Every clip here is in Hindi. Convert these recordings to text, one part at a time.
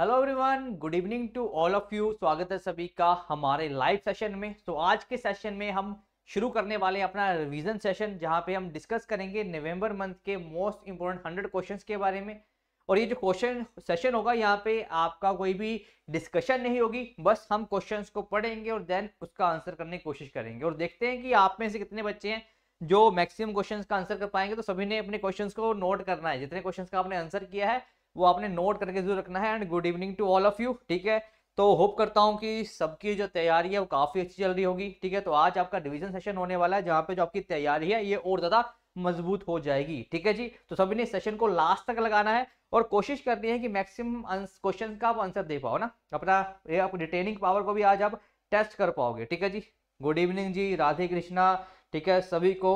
Hello everyone good evening to all of you स्वागत है सभी का हमारे लाइव सेशन में तो so, आज के सेशन में हम शुरू करने वाले अपना रिवीजन सेशन जहां पे हम डिस्कस करेंगे नवंबर मंथ के मोस्ट इंपोर्टेंट हंड्रेड क्वेश्चंस के बारे में और ये जो क्वेश्चन सेशन होगा यहाँ पे आपका कोई भी डिस्कशन नहीं होगी बस हम क्वेश्चन को पढ़ेंगे और देन उसका आंसर करने की कोशिश करेंगे और देखते हैं कि आप में से कितने बच्चे हैं जो मैक्सिमम क्वेश्चंस का आंसर कर पाएंगे तो सभी ने अपने क्वेश्चंस को नोट करना है जितने क्वेश्चंस का आपने आंसर किया है वो आपने नोट करके जरूर रखना है and good evening to all of you ठीक है तो होप करता हूँ कि सबकी जो तैयारी है वो काफ़ी अच्छी चल रही होगी ठीक है तो आज आपका डिवीजन सेशन होने वाला है जहाँ पे जो आपकी तैयारी है ये और ज़्यादा मजबूत हो जाएगी ठीक है जी तो सभी ने सेशन को लास्ट तक लगाना है और कोशिश करनी है कि मैक्सिमम क्वेश्चन का आप आंसर दे पाओ ना अपना ये आप रिटेनिंग पावर को भी आज आप टेस्ट कर पाओगे ठीक है जी गुड इवनिंग जी राधे कृष्णा ठीक है सभी को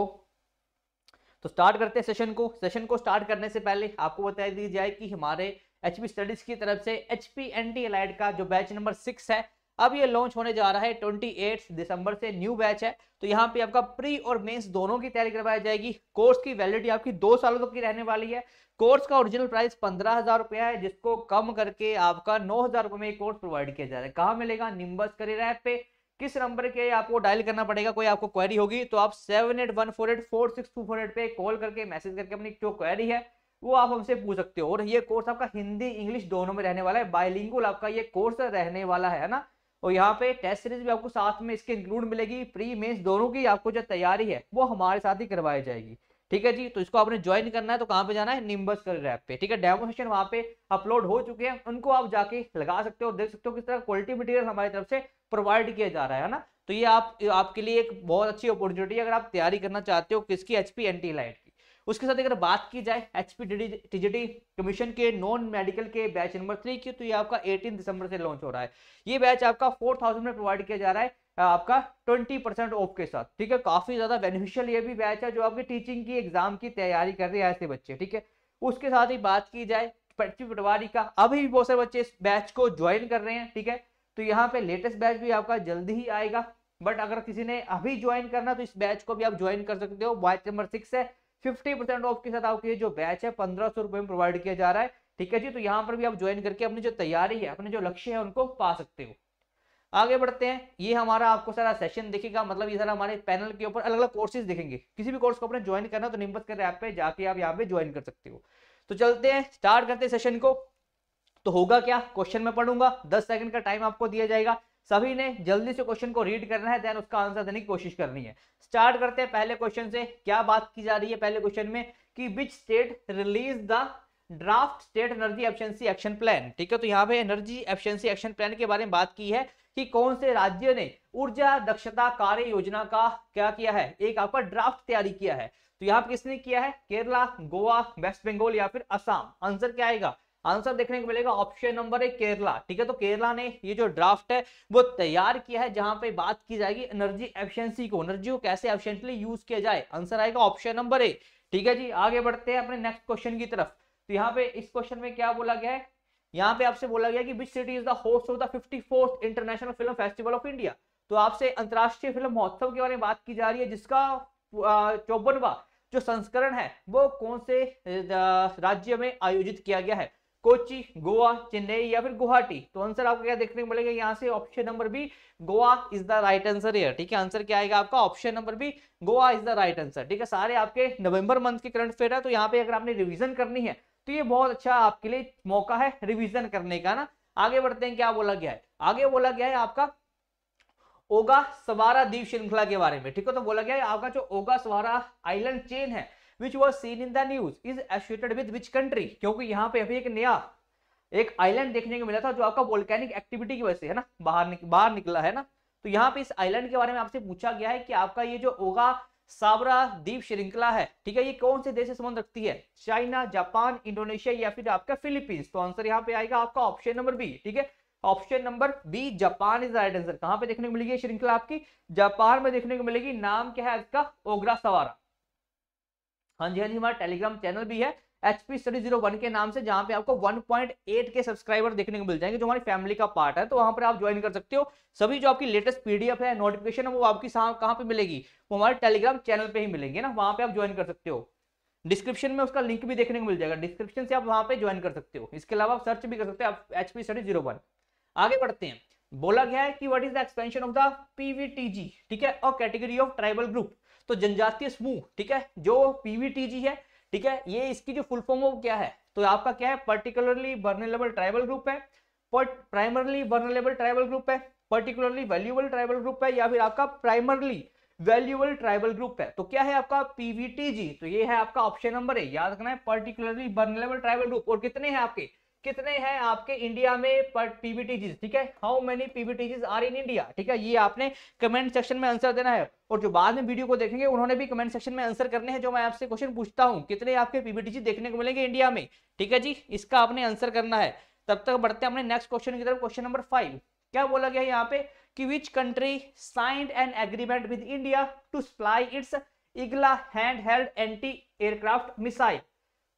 तो स्टार्ट करते हैं सेशन को सेशन को स्टार्ट करने से पहले आपको बता दी जाए कि हमारे एच स्टडीज की तरफ से एच पी एन का जो बैच नंबर सिक्स है अब ये लॉन्च होने जा रहा है ट्वेंटी दिसंबर से न्यू बैच है तो यहाँ पे आपका प्री और मेंस दोनों की तैयारी करवाई जाएगी कोर्स की वैलिडिटी आपकी दो सालों तक की रहने वाली है कोर्स का ओरिजिनल प्राइस पंद्रह हजार रुपया है जिसको कम करके आपका नौ हजार रुपये में कोर्स प्रोवाइड किया जा रहा है कहाँ मिलेगा निम्बस करियर ऐप पे किस नंबर के आपको डायल करना पड़ेगा कोई आपको क्वेरी होगी तो आप seven eight one four eight four six two four eight पे कॉल करके मैसेज करके अपनी जो क्वेरी है वो आप हमसे पूछ सकते हो और ये कोर्स आपका हिंदी इंग्लिश दोनों में रहने वाला है बाइलिंगुअल आपका ये कोर्स रहने वाला है ना और यहाँ पे टेस्ट सीरीज भी आपको साथ में इसके इंक्लूड मिलेगी प्री मेंस दोनों की आपको जो तैयारी है वो हमारे साथ ही करवाई जाएगी ठीक है जी तो इसको आपने ज्वाइन करना है तो कहाँ पे जाना है निम्बस कल रैप पे ठीक है डेमोस्ट्रेशन वहाँ पे अपलोड हो चुके हैं उनको आप जाके लगा सकते हो देख सकते हो किस तरह क्वालिटी मटेरियल हमारी तरफ से प्रोवाइड किया जा रहा है ना तो ये आप आपके लिए एक बहुत अच्छी अपॉर्चुनिटी है अगर आप तैयारी करना चाहते हो किसकी एचपी एंटी लाइट की उसके साथ अगर बात की जाए एचपी टीजीटी कमीशन के नॉन मेडिकल के बैच नंबर थ्री की तो ये आपका 18 दिसंबर से लॉन्च हो रहा है ये बैच आपका 4000 में प्रोवाइड किया जा रहा है आपका 20 परसेंट ऑफ के साथ ठीक है काफी ज्यादा बेनिफिशियल ये भी बैच है जो आपकी टीचिंग की एग्जाम की तैयारी कर रहे हैं ऐसे बच्चे ठीक है उसके साथ ही बात की जाए पटवारी का अभी भी बहुत सारे बच्चे इस बैच को ज्वाइन कर रहे हैं ठीक है तो यहाँ पे लेटेस्ट बैच भी आपका जल्दी ही आएगा बट अगर किसी ने अभी ज्वाइन करना तो इस बैच को भी आप ज्वाइन कर सकते हो बैच नंबर सिक्स है फिफ्टी परसेंट ऑफ के साथ आपके जो बैच है पंद्रह सौ रुपए में प्रोवाइड किया जा रहा है ठीक है जी तो यहाँ पर भी आप ज्वाइन करके अपनी जो तैयारी है अपने जो लक्ष्य है उनको पा सकते हो आगे बढ़ते हैं ये हमारा आपको सारा सेशन दिखेगा मतलब ये सारा हमारे पैनल के ऊपर अलग अलग कोर्सेज दिखेंगे किसी भी कोर्स को अपने ज्वाइन करना तो निम्बत कर ऐप पे जाके आप यहाँ पे ज्वाइन कर सकते हो तो चलते हैं स्टार्ट करते हैं सेशन को तो होगा क्या क्वेश्चन में पढ़ूंगा दस सेकंड का टाइम आपको दिया जाएगा सभी ने जल्दी से क्वेश्चन को रीड करना है देन उसका आंसर देने की कोशिश करनी है स्टार्ट करते हैं पहले क्वेश्चन से क्या बात की जा रही है पहले क्वेश्चन में कि which state release the draft state energy efficiency action plan ठीक है तो यहाँ पे एनर्जी एफिशिएंसी एक्शन प्लान के बारे में बात की है कि कौन से राज्य ने ऊर्जा दक्षता कार्य योजना का क्या किया है एक आपका ड्राफ्ट तैयारी किया है तो यहाँ पे किसने किया है केरला गोवा वेस्ट बंगाल या फिर असम आंसर क्या आएगा आंसर देखने को मिलेगा ऑप्शन नंबर है केरला ठीक है तो केरला ने ये जो ड्राफ्ट है वो तैयार किया है जहां पे बात की जाएगी एनर्जी एफिशिएंसी को एनर्जी को कैसे एफिशिएंटली यूज किया जाए आंसर आएगा ऑप्शन नंबर ए ठीक है जी आगे बढ़ते हैं अपने नेक्स्ट क्वेश्चन की तरफ तो यहाँ पे इस क्वेश्चन में क्या बोला गया है यहाँ पे आपसे बोला गया कि which city is the host of the fifty fourth international film festival of India तो आपसे अंतर्राष्ट्रीय फिल्म महोत्सव के बारे में बात की जा रही है जिसका चौबनवा जो संस्करण है वो कौन से राज्य में आयोजित किया गया है कोची गोवा चेन्नई या फिर गुवाहाटी तो आंसर आपको क्या देखने को मिलेगा यहाँ से option number B Goa is the right answer है ठीक है आंसर क्या आएगा आपका option number B Goa is the right answer ठीक है सारे आपके नवंबर मंथ के करंट अफेयर है तो यहाँ पे अगर आपने रिविजन करनी है तो ये बहुत अच्छा आपके लिए मौका है रिविजन करने का ना आगे बढ़ते हैं क्या बोला गया है आगे बोला गया है आपका ओगा सवारा द्वीप श्रृंखला के बारे में ठीक है तो बोला गया है आपका जो ओगा सवारा आइलैंड चेन है which was seen in the news is associated with which country क्योंकि यहाँ पे अभी एक नया एक आइलैंड देखने को मिला था जो आपका वोल्केनिक एक्टिविटी की वजह से है ना बाहर निक, बाहर निकला है ना तो यहाँ पे इस आइलैंड के बारे में आपसे पूछा गया है कि आपका ये जो ओगा साबरा द्वीप श्रृंखला है ठीक है ये कौन से देश से संबंध रखती है चाइना जापान इंडोनेशिया या फिर आपका फिलीपींस तो आंसर यहाँ पे आएगा आपका ऑप्शन नंबर बी ठीक है option number B Japan is right answer कहाँ पे देखने को मिलेगी श्रृंखला आपकी जापान में देखने को मिलेगी नाम क्या है इसका ओगरा सवारा हाँ जी हाँ जी हमारा टेलीग्राम चैनल भी है एचपी स्टडी जीरो वन के नाम से जहाँ पे आपको 1.8 के सब्सक्राइबर देखने को मिल जाएंगे जो हमारी फैमिली का पार्ट है तो वहाँ पर आप ज्वाइन कर सकते हो सभी जो आपकी लेटेस्ट पीडीएफ है नोटिफिकेशन है वो आपकी कहाँ पे मिलेगी वो हमारे टेलीग्राम चैनल पे ही मिलेंगे ना वहाँ पे आप ज्वाइन कर सकते हो डिस्क्रिप्शन में उसका लिंक भी देखने को मिल जाएगा डिस्क्रिप्शन से आप वहाँ पे ज्वाइन कर सकते हो इसके अलावा आप सर्च भी कर सकते हो आप H P study zero one आगे बढ़ते हैं बोला गया है कि what is the expansion of the PVTG ठीक है और कैटेगरी ऑफ ट्राइबल ग्रुप तो जनजातीय समूह ठीक है जो पीवीटीजी है ठीक है ये इसकी जो फुल फॉर्म है वो क्या है तो आपका क्या है पर्टिकुलरली वर्नेबल ट्राइबल ग्रुप है प्राइमरली वर्नेबल ट्राइबल ग्रुप है पर्टिकुलरली वैल्यूबल ट्राइबल ग्रुप है या फिर आपका प्राइमरली वैल्यूबल ट्राइबल ग्रुप है तो क्या है आपका पीवीटीजी तो ये है आपका ऑप्शन नंबर है याद रखना है पर्टिकुलरली वर्नेबल ट्राइबल ग्रुप और कितने हैं आपके कितने हैं आपके इंडिया में पर पीबीटीजीज ठीक है how many PVTGs are in India ठीक है ये आपने कमेंट सेक्शन में आंसर देना है और जो बाद में वीडियो को देखेंगे उन्होंने भी कमेंट सेक्शन में आंसर करने हैं जो मैं आपसे क्वेश्चन पूछता हूं कितने आपके पीबीटीजी देखने को मिलेंगे इंडिया में ठीक है जी इसका आपने आंसर करना है तब तक बढ़ते हैं अपने नेक्स्ट क्वेश्चन की तरफ क्वेश्चन नंबर फाइव क्या बोला गया यहाँ पे कि which country signed an agreement with India to supply its Igla hand held anti aircraft missile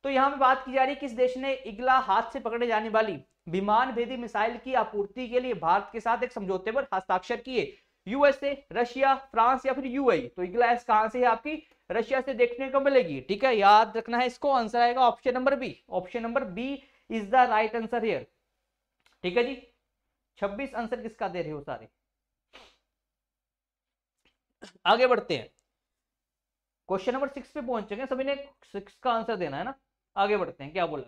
तो यहाँ पे बात की जा रही है किस देश ने इगला हाथ से पकड़े जाने वाली विमान भेदी मिसाइल की आपूर्ति के लिए भारत के साथ एक समझौते पर हस्ताक्षर किए यूएसए रशिया फ्रांस या फिर यूएई e। तो इगला एस कहां से है आपकी रशिया से देखने को मिलेगी ठीक है याद रखना है इसको आंसर आएगा option number B option number B is the right answer here ठीक है जी 26 आंसर किसका दे रहे हो सारे आगे बढ़ते हैं क्वेश्चन नंबर सिक्स पे पहुंचेंगे सभी ने सिक्स का आंसर देना है ना आगे बढ़ते हैं क्या बोला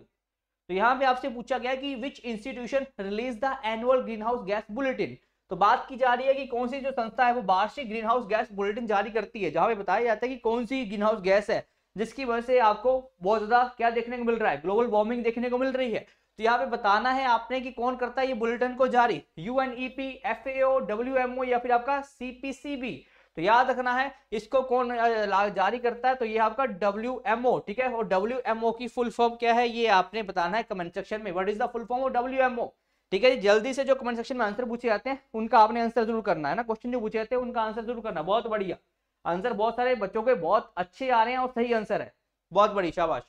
तो यहाँ पे आपसे पूछा गया कि which institution release the annual green house gas bulletin तो बात की जा रही है कि कौन सी जो संस्था है वो वार्षिक ग्रीन हाउस गैस बुलेटिन जारी करती है जहां पे बताया जाता है कि कौन सी ग्रीन हाउस गैस है जिसकी वजह से आपको बहुत ज्यादा क्या देखने को मिल रहा है ग्लोबल वार्मिंग देखने को मिल रही है तो यहाँ पे बताना है आपने कि कौन करता है ये बुलेटिन को जारी U N E P F A या फिर आपका सीपीसीबी तो याद रखना है इसको कौन जारी करता है तो ये आपका डब्ल्यू ठीक है और डब्ल्यू की फुल फॉर्म क्या है ये आपने बताना है कमेंट सेक्शन में what is the full form of W ठीक है जी जल्दी से जो कमेंट सेक्शन में आंसर पूछे जाते हैं उनका आपने आंसर जरूर करना है ना क्वेश्चन जो पूछे जाते हैं उनका आंसर जरूर करना बहुत बढ़िया आंसर बहुत सारे बच्चों के बहुत अच्छे आ रहे हैं और सही आंसर है बहुत बड़ी शाबाश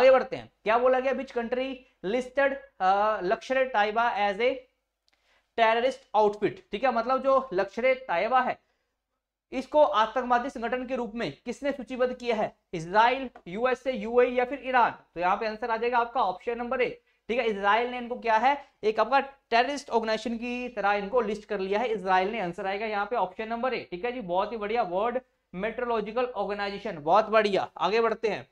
आगे बढ़ते हैं क्या बोला गया which country listed Lashkar Taiba as a terrorist outfit ठीक है मतलब जो लक्षर टाइबा है इसको आतंकवादी संगठन के रूप में किसने सूचीबद्ध किया है इसराइल यूएसए यूएई या फिर ईरान तो यहाँ पे आंसर आ जाएगा आपका ऑप्शन नंबर ए ठीक है इसराइल ने इनको क्या है एक आपका टेररिस्ट ऑर्गेनाइजेशन की तरह इनको लिस्ट कर लिया है इसराइल ने आंसर आएगा यहाँ पे ऑप्शन नंबर ए ठीक है जी बहुत ही बढ़िया वर्ल्ड मेट्रोलॉजिकल ऑर्गेनाइजेशन बहुत बढ़िया आगे बढ़ते हैं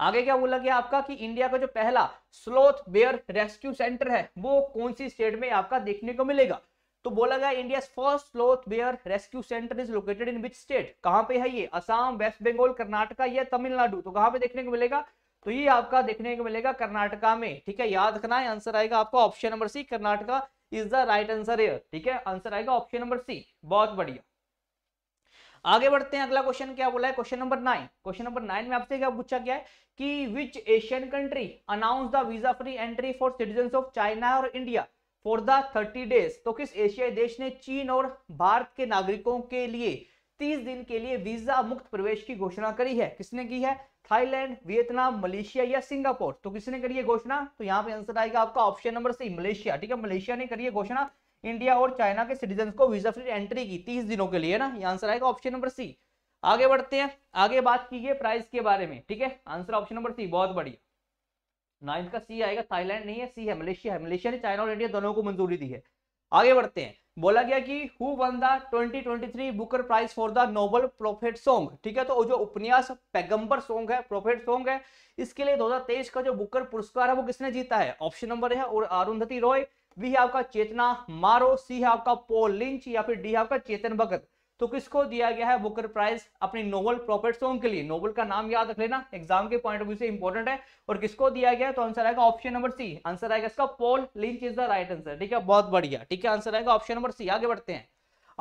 आगे क्या बोला गया आपका कि इंडिया का जो पहला स्लोथ बेयर रेस्क्यू सेंटर है वो कौन सी स्टेट में आपका देखने को मिलेगा तो बोला गया India first sloth bear rescue centre is located in which state कहाँ पे है ये असम वेस्ट बंगाल कर्नाटका या तमिलनाडु तो कहां पे देखने को मिलेगा तो ये आपका देखने को मिलेगा कर्नाटका में ठीक है याद रखना है आंसर आएगा आपको option number C Karnataka is the right answer here ठीक है आंसर आएगा ऑप्शन नंबर सी बहुत बढ़िया आगे बढ़ते हैं अगला क्वेश्चन क्या बोला है question number nine question number nine में आपसे क्या पूछा गया है कि which Asian country announce the visa free entry for citizen of China और India for the thirty days तो किस एशियाई देश ने चीन और भारत के नागरिकों के लिए तीस दिन के लिए वीजा मुक्त प्रवेश की घोषणा करी है किसने की है थाईलैंड वियतनाम मलेशिया या सिंगापुर तो किसने करी है घोषणा तो यहाँ पे आंसर आएगा आपका ऑप्शन नंबर सी मलेशिया ठीक है मलेशिया ने करी है घोषणा इंडिया और चाइना के सिटीजन को वीजा फ्री एंट्री की तीस दिनों के लिए ना ये आंसर आएगा ऑप्शन नंबर सी आगे बढ़ते हैं आगे बात की प्राइस के बारे में ठीक है आंसर ऑप्शन नंबर सी बहुत बढ़िया ना इनका सी आएगा थाईलैंड नहीं है सी है मलेशिया है मलेशिया ने चाइना और इंडिया दोनों को मंजूरी दी है आगे बढ़ते हैं बोला गया कि who won the 2023 Booker prize for the novel prophet song ठीक है तो जो उपन्यास पैगंबर सॉन्ग है प्रोफेट सॉन्ग है इसके लिए 2023 का जो बुकर पुरस्कार है वो किसने जीता है ऑप्शन नंबर है और अरुंधति रॉय बी है आपका चेतना मारो सी है आपका पोल लिंच या फिर डी है आपका चेतन भगत तो किसको दिया गया है बुकर प्राइज अपनी नोबल प्रॉपर्ट सॉन्ग के लिए नोबल का नाम याद रख लेना एग्जाम के पॉइंट ऑफ व्यू से इंपॉर्टेंट है और किसको दिया गया है तो आंसर आएगा ऑप्शन नंबर सी आंसर आएगा इसका Paul Lynch is the right answer ठीक है बहुत बढ़िया ठीक है आंसर आएगा ऑप्शन नंबर सी आगे बढ़ते हैं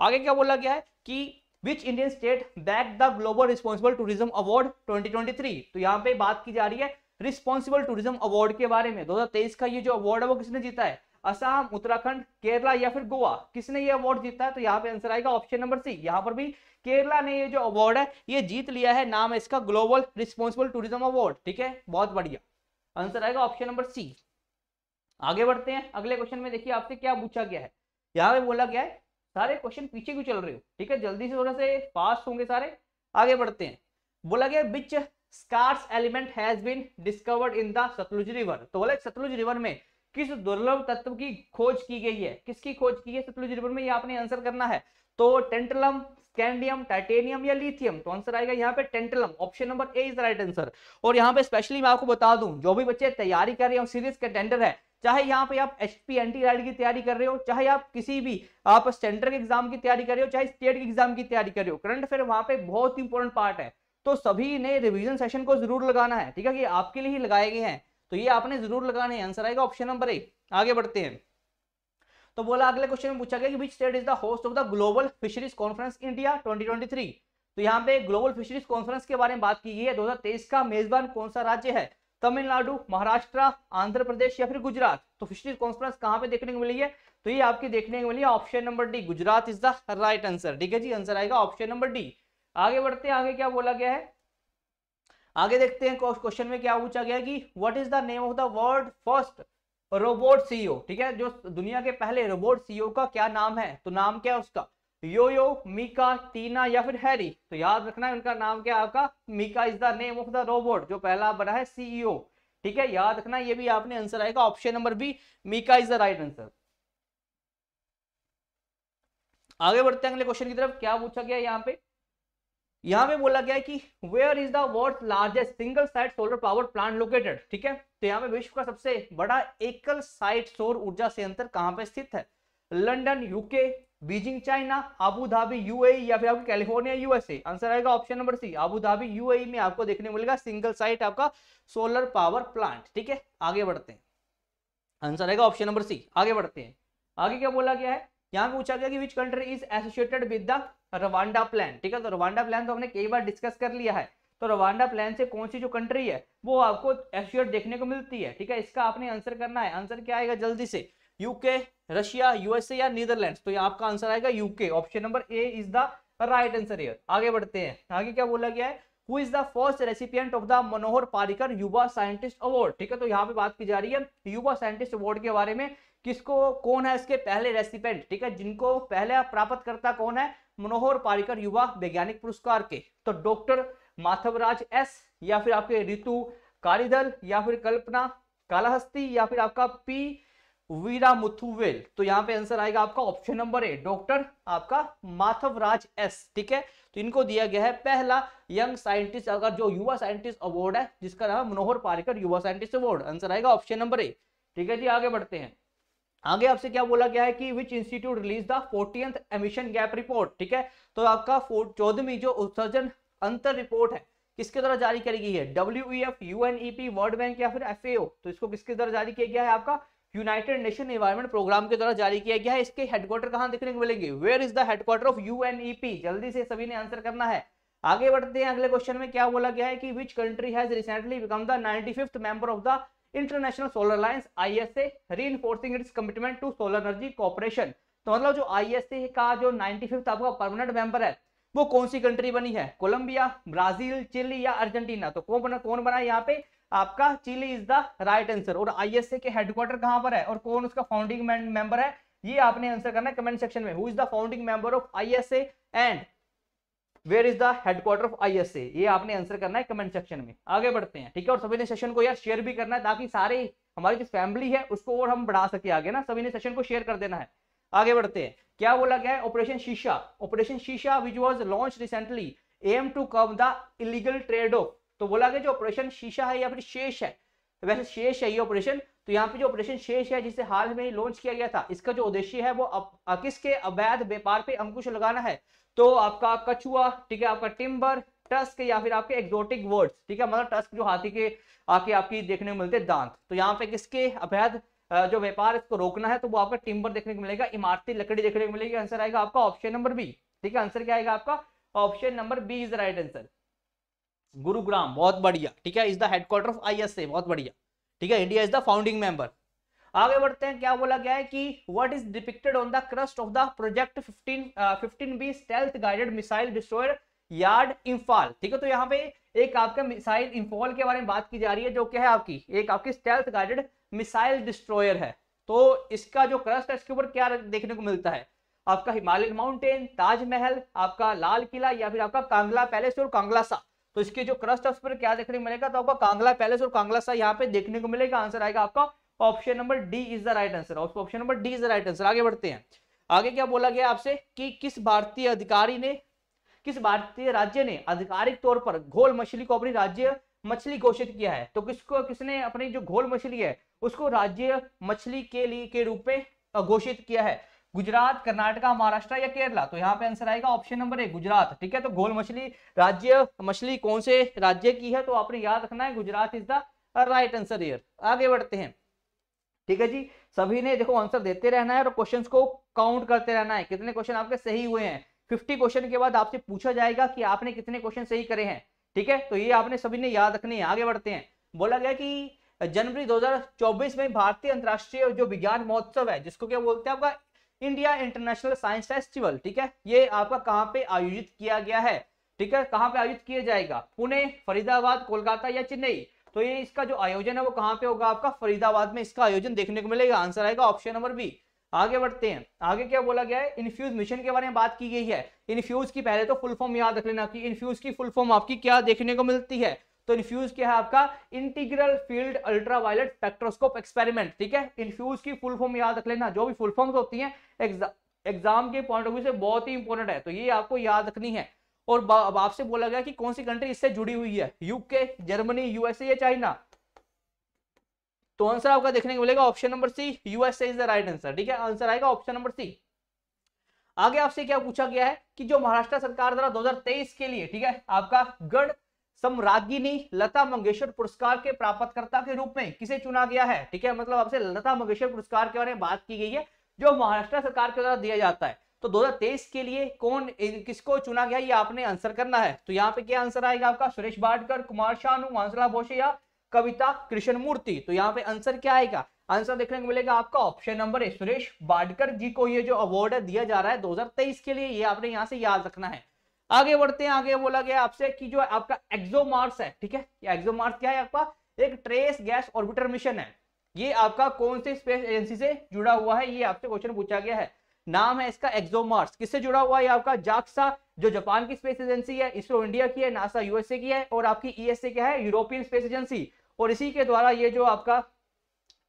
आगे क्या बोला गया है कि which Indian state bagged the global responsible tourism award 2023 तो यहाँ पे बात की जा रही है रिस्पॉन्सिबल टूरिज्म अवार्ड के बारे में 2023 का ये जो अवार्ड है वो किसने जीता है असम उत्तराखंड केरला या फिर गोवा किसने ये अवार्ड जीता है तो यहाँ पे आंसर आएगा ऑप्शन नंबर सी यहाँ पर भी केरला ने ये जो अवार्ड है ये जीत लिया है नाम है इसका ग्लोबल रिस्पॉन्सिबल टूरिज्म अवार्ड ठीक है बहुत बढ़िया आंसर आएगा ऑप्शन नंबर सी आगे बढ़ते हैं अगले क्वेश्चन में देखिए आपसे क्या पूछा गया है यहाँ पे बोला गया है सारे क्वेश्चन पीछे क्यों चल रहे हो ठीक है जल्दी से थोड़ा से फास्ट होंगे सारे आगे बढ़ते हैं बोला गया which scarce element has been discovered in the Sutlej river तो बोला सतलुज रिवर में किस दुर्लभ तत्व की खोज की गई है किसकी खोज की है सतलुज रिवर में ये आपने आंसर करना है तो टेंटलम स्कैंडियम टाइटेनियम या लिथियम तो आंसर आएगा यहाँ पे tantalum option number A is right answer और यहाँ पे स्पेशली मैं आपको बता दूं जो भी बच्चे तैयारी कर रहे हैं सीरीज के टेंडर है चाहे यहाँ पे आप एच पी एंटी राइड की तैयारी कर रहे हो चाहे आप किसी भी आप सेंटर के एग्जाम की तैयारी कर रहे हो चाहे स्टेट के एग्जाम की तैयारी कर रहे हो करंट अफेयर वहां पे बहुत इंपॉर्टेंट पार्ट है तो सभी ने रिविजन सेशन को जरूर लगाना है ठीक है कि आपके लिए ही लगाए गए हैं तो ये आपने जरूर लगाने आंसर आएगा ऑप्शन नंबर ए आगे बढ़ते हैं तो बोला अगले क्वेश्चन में पूछा गया कि which state is the host of the global fisheries conference India 2023 तो यहाँ पे ग्लोबल फिशरीज कॉन्फ्रेंस के बारे में बात की गई है 2023 का मेजबान कौन सा राज्य है तमिलनाडु महाराष्ट्र आंध्र प्रदेश या फिर गुजरात तो फिशरीज कॉन्फ्रेंस कहाँ पे देखने को मिली है तो ये आपकी देखने को मिली है option number D Gujarat is the right answer ठीक है जी आंसर आएगा ऑप्शन नंबर डी आगे बढ़ते आगे क्या बोला गया है आगे देखते हैं क्वेश्चन में क्या पूछा गया कि what is the name of the world first robot CEO ठीक है जो दुनिया के पहले रोबोट सीईओ e का क्या नाम है तो नाम क्या है उसका यो यो मीका टीना या फिर हैरी तो याद रखना है उनका नाम क्या आपका Mika is the name of the robot जो पहला बना है सीईओ e ठीक है याद रखना ये भी आपने आंसर आएगा option number B Mika is the right answer आगे बढ़ते हैं अगले क्वेश्चन की तरफ क्या पूछा गया यहाँ पे यहां पे बोला गया है कि where is the world largest single site solar power plant located ठीक है तो यहाँ पे विश्व का सबसे बड़ा एकल साइट सौर ऊर्जा संयंत्र कहां पे स्थित है London UK Beijing China Abu Dhabi UAE या फिर आपको कैलिफोर्निया यूएसए आंसर आएगा option number C Abu Dhabi UAE में आपको देखने मिलेगा सिंगल साइट आपका सोलर पावर प्लांट ठीक है आगे बढ़ते हैं आंसर आएगा ऑप्शन नंबर सी आगे बढ़ते हैं आगे क्या बोला गया है यहाँ पे पूछा गया कि which country is associated with the Rwanda plan ठीक है तो रवांडा प्लान तो हमने कई बार डिस्कस कर लिया है तो रवांडा प्लान से कौन सी जो कंट्री है वो आपको एश्योर देखने को मिलती है ठीक है इसका आपने आंसर करना है आंसर क्या आएगा जल्दी से यूके रशिया यूएसए या नीदरलैंड तो आपका आंसर आएगा UK option number A is the right answer here आगे बढ़ते हैं आगे क्या बोला गया है who is the first recipient of the Manohar Parrikar Yuva scientist award ठीक है तो यहाँ पे बात की जा रही है युवा साइंटिस्ट अवार्ड के बारे में किसको कौन है इसके पहले रेसिपेंट ठीक है जिनको पहले प्राप्त करता कौन है मनोहर पारिकर युवा वैज्ञानिक पुरस्कार के तो डॉक्टर माथवराज एस या फिर आपके ऋतु कारिदल या फिर कल्पना कालाहस्ती या फिर आपका पी वीरा मुथुवेल तो यहाँ पे आंसर आएगा आपका ऑप्शन नंबर ए डॉक्टर आपका माथवराज एस ठीक है तो इनको दिया गया है पहला यंग साइंटिस्ट अगर जो युवा साइंटिस्ट अवार्ड है जिसका नाम Manohar Parrikar Yuva scientist award answer आएगा ऑप्शन नंबर ए ठीक है जी आगे बढ़ते हैं आगे आपसे क्या बोला गया है कि which institute release the fourteen emission gap report ठीक है तो आपका चौदहवीं जो उत्सर्जन अंतर रिपोर्ट है किसके द्वारा जारी करी गई है W F U N E P world bank या फिर एफ तो इसको किसके द्वारा जारी किया गया है आपका यूनाइटेड नेशन एनवायरमेंट प्रोग्राम के द्वारा जारी किया गया है इसके हेडक्वार्टर कहाँ देखने को मिलेंगे where is the headquarter of U जल्दी से सभी ने आंसर करना है आगे बढ़ते हैं अगले क्वेश्चन में क्या बोला गया है कि which country has recently become the ninety fifth member of the international solar alliance I S A reinforcing its commitment to solar energy cooperation तो मतलब जो आई एस ए का जो नाइनटी फिफ्थ आपका परमानेंट मेंबर है वो कौन सी कंट्री बनी है कोलंबिया ब्राजील चिली या अर्जेंटीना तो कौन बना कौन बना यहाँ पे आपका Chile is the right answer और आईएसए के हेडक्वार्टर कहाँ पर है और कौन उसका फाउंडिंग मेंबर है ये आपने आंसर करना है कमेंट सेक्शन में who is the founding member of ISA and where is the headquarter of A ये आपने आंसर करना है कमेंट सेक्शन में आगे बढ़ते हैं ठीक है और सभी ने सेशन को यार शेयर भी करना है ताकि सारे हमारी जो फैमिली है उसको और हम बढ़ा सके आगे ना सभी ने सेशन को शेयर कर देना है आगे बढ़ते हैं क्या बोला गया है operation Shesha operation Shesha which was launch recently aim to कव द इलीगल ट्रेड ऑफ तो बोला गया जो ऑपरेशन शीशा है या फिर शेष है वैसे शेष है ये ऑपरेशन तो यहाँ पे जो ऑपरेशन शेष है जिसे हाल में ही लॉन्च किया गया था इसका जो उद्देश्य है वो किसके अवैध व्यापार पे अंकुश लगाना है तो आपका कछुआ ठीक है आपका टिम्बर टस्क या फिर आपके एक्सोटिक वर्ड्स ठीक है मतलब टस्क जो हाथी के आके आपकी देखने को मिलते दांत तो यहाँ पे किसके अवैध जो व्यापार इसको रोकना है तो वो आपका टिम्बर देखने को मिलेगा इमारती लकड़ी देखने को मिलेगी आंसर आएगा आपका ऑप्शन नंबर बी ठीक है आंसर क्या आएगा आपका option number B is right answer Gurugram बहुत बढ़िया ठीक है is the headquarter of I बहुत बढ़िया ठीक है India is the founding member आगे बढ़ते हैं क्या बोला गया है कि what is depicted on the crest of the project 15 fifteen B stealth guided missile destroyer yard Imphal ठीक है तो यहाँ पे एक आपका मिसाइल इम्फॉल के बारे में बात की जा रही है जो क्या है आपकी एक आपकी स्टेल्थ गाइडेड मिसाइल डिस्ट्रॉयर है तो इसका जो क्रस्ट है इसके ऊपर क्या देखने को मिलता है आपका हिमालयन माउंटेन ताजमहल आपका लाल किला या फिर आपका कांगला पैलेस और कांगला सा तो इसके जो क्रस्ट है उस पर क्या देखने को मिलेगा तो आपका कांगला पैलेस और कांगला सा यहाँ पे देखने को मिलेगा आंसर आएगा आपका option number D is the right answer option number D is the right answer आगे बढ़ते हैं आगे क्या बोला गया आपसे कि किस भारतीय अधिकारी ने किस भारतीय राज्य ने आधिकारिक तौर पर घोल मछली को अपनी राज्य मछली घोषित किया है तो किसको किसने अपनी जो घोल मछली है उसको राज्य मछली के लिए के रूप में घोषित किया है गुजरात कर्नाटका महाराष्ट्र या केरला तो यहाँ पे आंसर आएगा ऑप्शन नंबर ए गुजरात ठीक है तो गोल मछली राज्य मछली कौन से राज्य की है तो आपने याद रखना है Gujarat is the right answer year आगे बढ़ते हैं ठीक है जी सभी ने देखो आंसर देते रहना है और क्वेश्चंस को काउंट करते रहना है कितने क्वेश्चन आपके सही हुए हैं फिफ्टी क्वेश्चन के बाद आपसे पूछा जाएगा कि आपने कितने क्वेश्चन सही करे हैं ठीक है तो ये आपने सभी ने याद रखने है आगे बढ़ते हैं बोला गया कि जनवरी 2024 में भारतीय अंतर्राष्ट्रीय जो विज्ञान महोत्सव है जिसको क्या बोलते हैं आपका इंडिया इंटरनेशनल साइंस फेस्टिवल ठीक है ये आपका कहाँ पे आयोजित किया गया है ठीक है कहाँ पे आयोजित किया जाएगा पुणे फरीदाबाद कोलकाता या चेन्नई तो ये इसका जो आयोजन है वो कहाँ पे होगा आपका फरीदाबाद में इसका आयोजन देखने को मिलेगा आंसर आएगा ऑप्शन नंबर बी आगे बढ़ते हैं आगे क्या बोला गया है इन्फ्यूज मिशन के बारे में बात की गई है इन्फ्यूज की पहले तो फुल फॉर्म याद रख लेना कि इन्फ्यूज की फुल फॉर्म आपकी क्या देखने को मिलती है तो इन्फ्यूज क्या है आपका integral field ultraviolet spectroscope experiment ठीक है इन्फ्यूज की फुल फॉर्म याद रख लेना जो भी फुल फॉर्म होती है एग्जाम के पॉइंट ऑफ व्यू से बहुत ही इंपॉर्टेंट है तो ये आपको याद रखनी है और अब आपसे बोला गया कि कौन सी कंट्री इससे जुड़ी हुई है यूके जर्मनी यूएसए या चाइना तो आंसर आपका देखने को मिलेगा option number C USA is the right answer ठीक है आंसर आएगा ऑप्शन नंबर सी आगे आपसे क्या पूछा गया है कि जो महाराष्ट्र सरकार द्वारा 2023 के लिए ठीक है आपका गढ़ सम्राज्ञी लता मंगेशकर पुरस्कार के प्राप्तकर्ता के रूप में किसे चुना गया है ठीक है मतलब आपसे लता मंगेशकर पुरस्कार के बारे में बात की गई है जो महाराष्ट्र सरकार के द्वारा दिया जाता है तो 2023 के लिए कौन किसको चुना गया ये आपने आंसर करना है तो यहाँ पे क्या आंसर आएगा आपका सुरेश बाटकर कुमार शानू मानसला भोसे या कविता कृष्ण मूर्ति तो यहाँ पे आंसर क्या आएगा आंसर देखने को मिलेगा आपका ऑप्शन नंबर है सुरेश बाडकर जी को ये जो अवार्ड दिया जा रहा है 2023 के लिए ये आपने यहाँ से याद रखना है आगे बढ़ते हैं आगे बोला गया आपसे कि जो आपका एक्सोमार्स है ठीक है ये एक्सोमार्स क्या है आपका एक ट्रेस गैस ऑर्बिटर मिशन है ये आपका कौन से स्पेस एजेंसी से जुड़ा हुआ है ये आपसे क्वेश्चन पूछा गया है नाम है इसका एक्सोमार्स किससे जुड़ा हुआ है आपका जाक्सा जो जापान की स्पेस एजेंसी है इसरो इंडिया की है नासा यूएसए की है और आपकी ईएसए क्या है यूरोपियन स्पेस एजेंसी और इसी के द्वारा ये जो आपका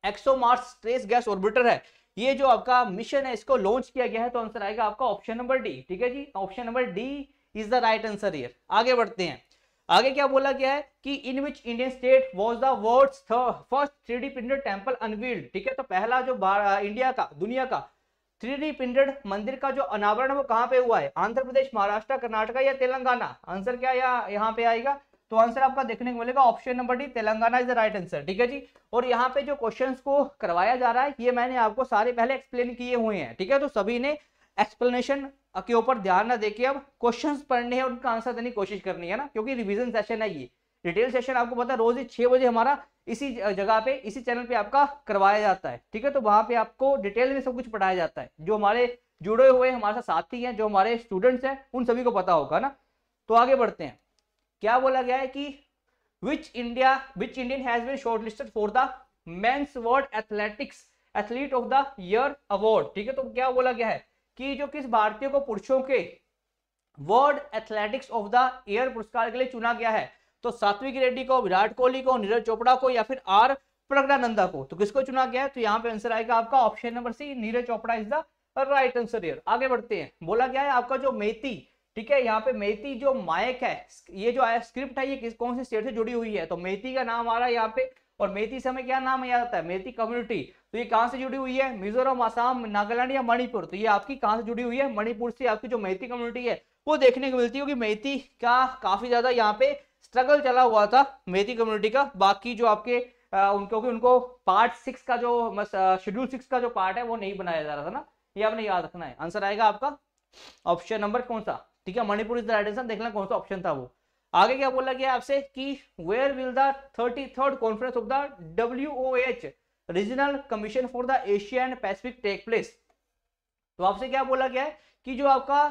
एक्सोमार्स ट्रेस गैस ऑर्बिटर है ये जो आपका मिशन है इसको लॉन्च किया गया है तो आंसर आएगा आपका ऑप्शन नंबर डी ठीक है जी option number D is the right answer year आगे बढ़ते हैं आगे क्या बोला गया है कि in which Indian state was the world first three D printed temple unveiled ठीक है तो पहला जो इंडिया का दुनिया का थ्री डी प्रिंटेड मंदिर का जो अनावरण वो कहां पे हुआ है आंध्र प्रदेश महाराष्ट्र कर्नाटका या तेलंगाना आंसर क्या या, यहाँ पे आएगा तो आंसर आपका देखने को मिलेगा option number D Telangana is the right answer ठीक है जी और यहाँ पे जो क्वेश्चंस को करवाया जा रहा है ये मैंने आपको सारे पहले एक्सप्लेन किए हुए हैं ठीक है तो सभी ने एक्सप्लेनेशन के ऊपर ध्यान ना देके अब क्वेश्चंस पढ़ने हैं और उनका आंसर देने की कोशिश करनी है ना क्योंकि रिवीजन सेशन है ये डिटेल सेशन आपको पता है रोज छह बजे हमारा इसी जगह पे इसी चैनल पे आपका करवाया जाता है ठीक है तो वहां पे आपको डिटेल में सब कुछ पढ़ाया जाता है जो हमारे जुड़े हुए हमारे साथ साथी हैं जो हमारे स्टूडेंट्स हैं उन सभी को पता होगा ना तो आगे बढ़ते हैं क्या बोला गया है कि which India which Indian has bin shortlisted for the men's world athletics athlete of the year award ठीक है तो क्या बोला गया है कि जो किस भारतीय को पुरुषों के world athletics of the year पुरस्कार के लिए चुना गया है तो सात्विक रेड्डी को विराट कोहली को नीरज चोपड़ा को या फिर आर प्रज्ञानंदा को तो किसको चुना गया है तो यहाँ पे आंसर आएगा आपका option number C Neeraj Chopra is the right answer year आगे बढ़ते हैं बोला गया है आपका जो मेथी ठीक है यहाँ पे मेथी जो मायक है ये जो स्क्रिप्ट है ये किस कौन से स्टेट से जुड़ी हुई है तो मेथी का नाम आ रहा है यहाँ पे और मेथी से हमें क्या नाम याद आता है मेथी कम्युनिटी तो ये कहां से जुड़ी हुई है मिजोरम आसाम नागालैंड या मणिपुर तो ये आपकी कहाँ से जुड़ी हुई है मणिपुर से आपकी जो मेहती कम्युनिटी है वो देखने को मिलती है क्योंकि मेहती का काफी ज्यादा यहाँ पे स्ट्रगल चला हुआ था मेहती कम्युनिटी का बाकी जो आपके उनको क्योंकि उनको पार्ट सिक्स का जो शेड्यूल सिक्स का जो पार्ट है वो नहीं बनाया जा रहा था ना ये आपने याद रखना है आंसर आएगा आपका ऑप्शन नंबर कौन सा ठीक है Manipur is the right answer देखना कौन सा ऑप्शन था वो आगे क्या बोला गया आपसे कि where will the thirty third conference of the W O H regional commission for the Asia and Pacific take place तो आपसे क्या बोला गया है कि जो आपका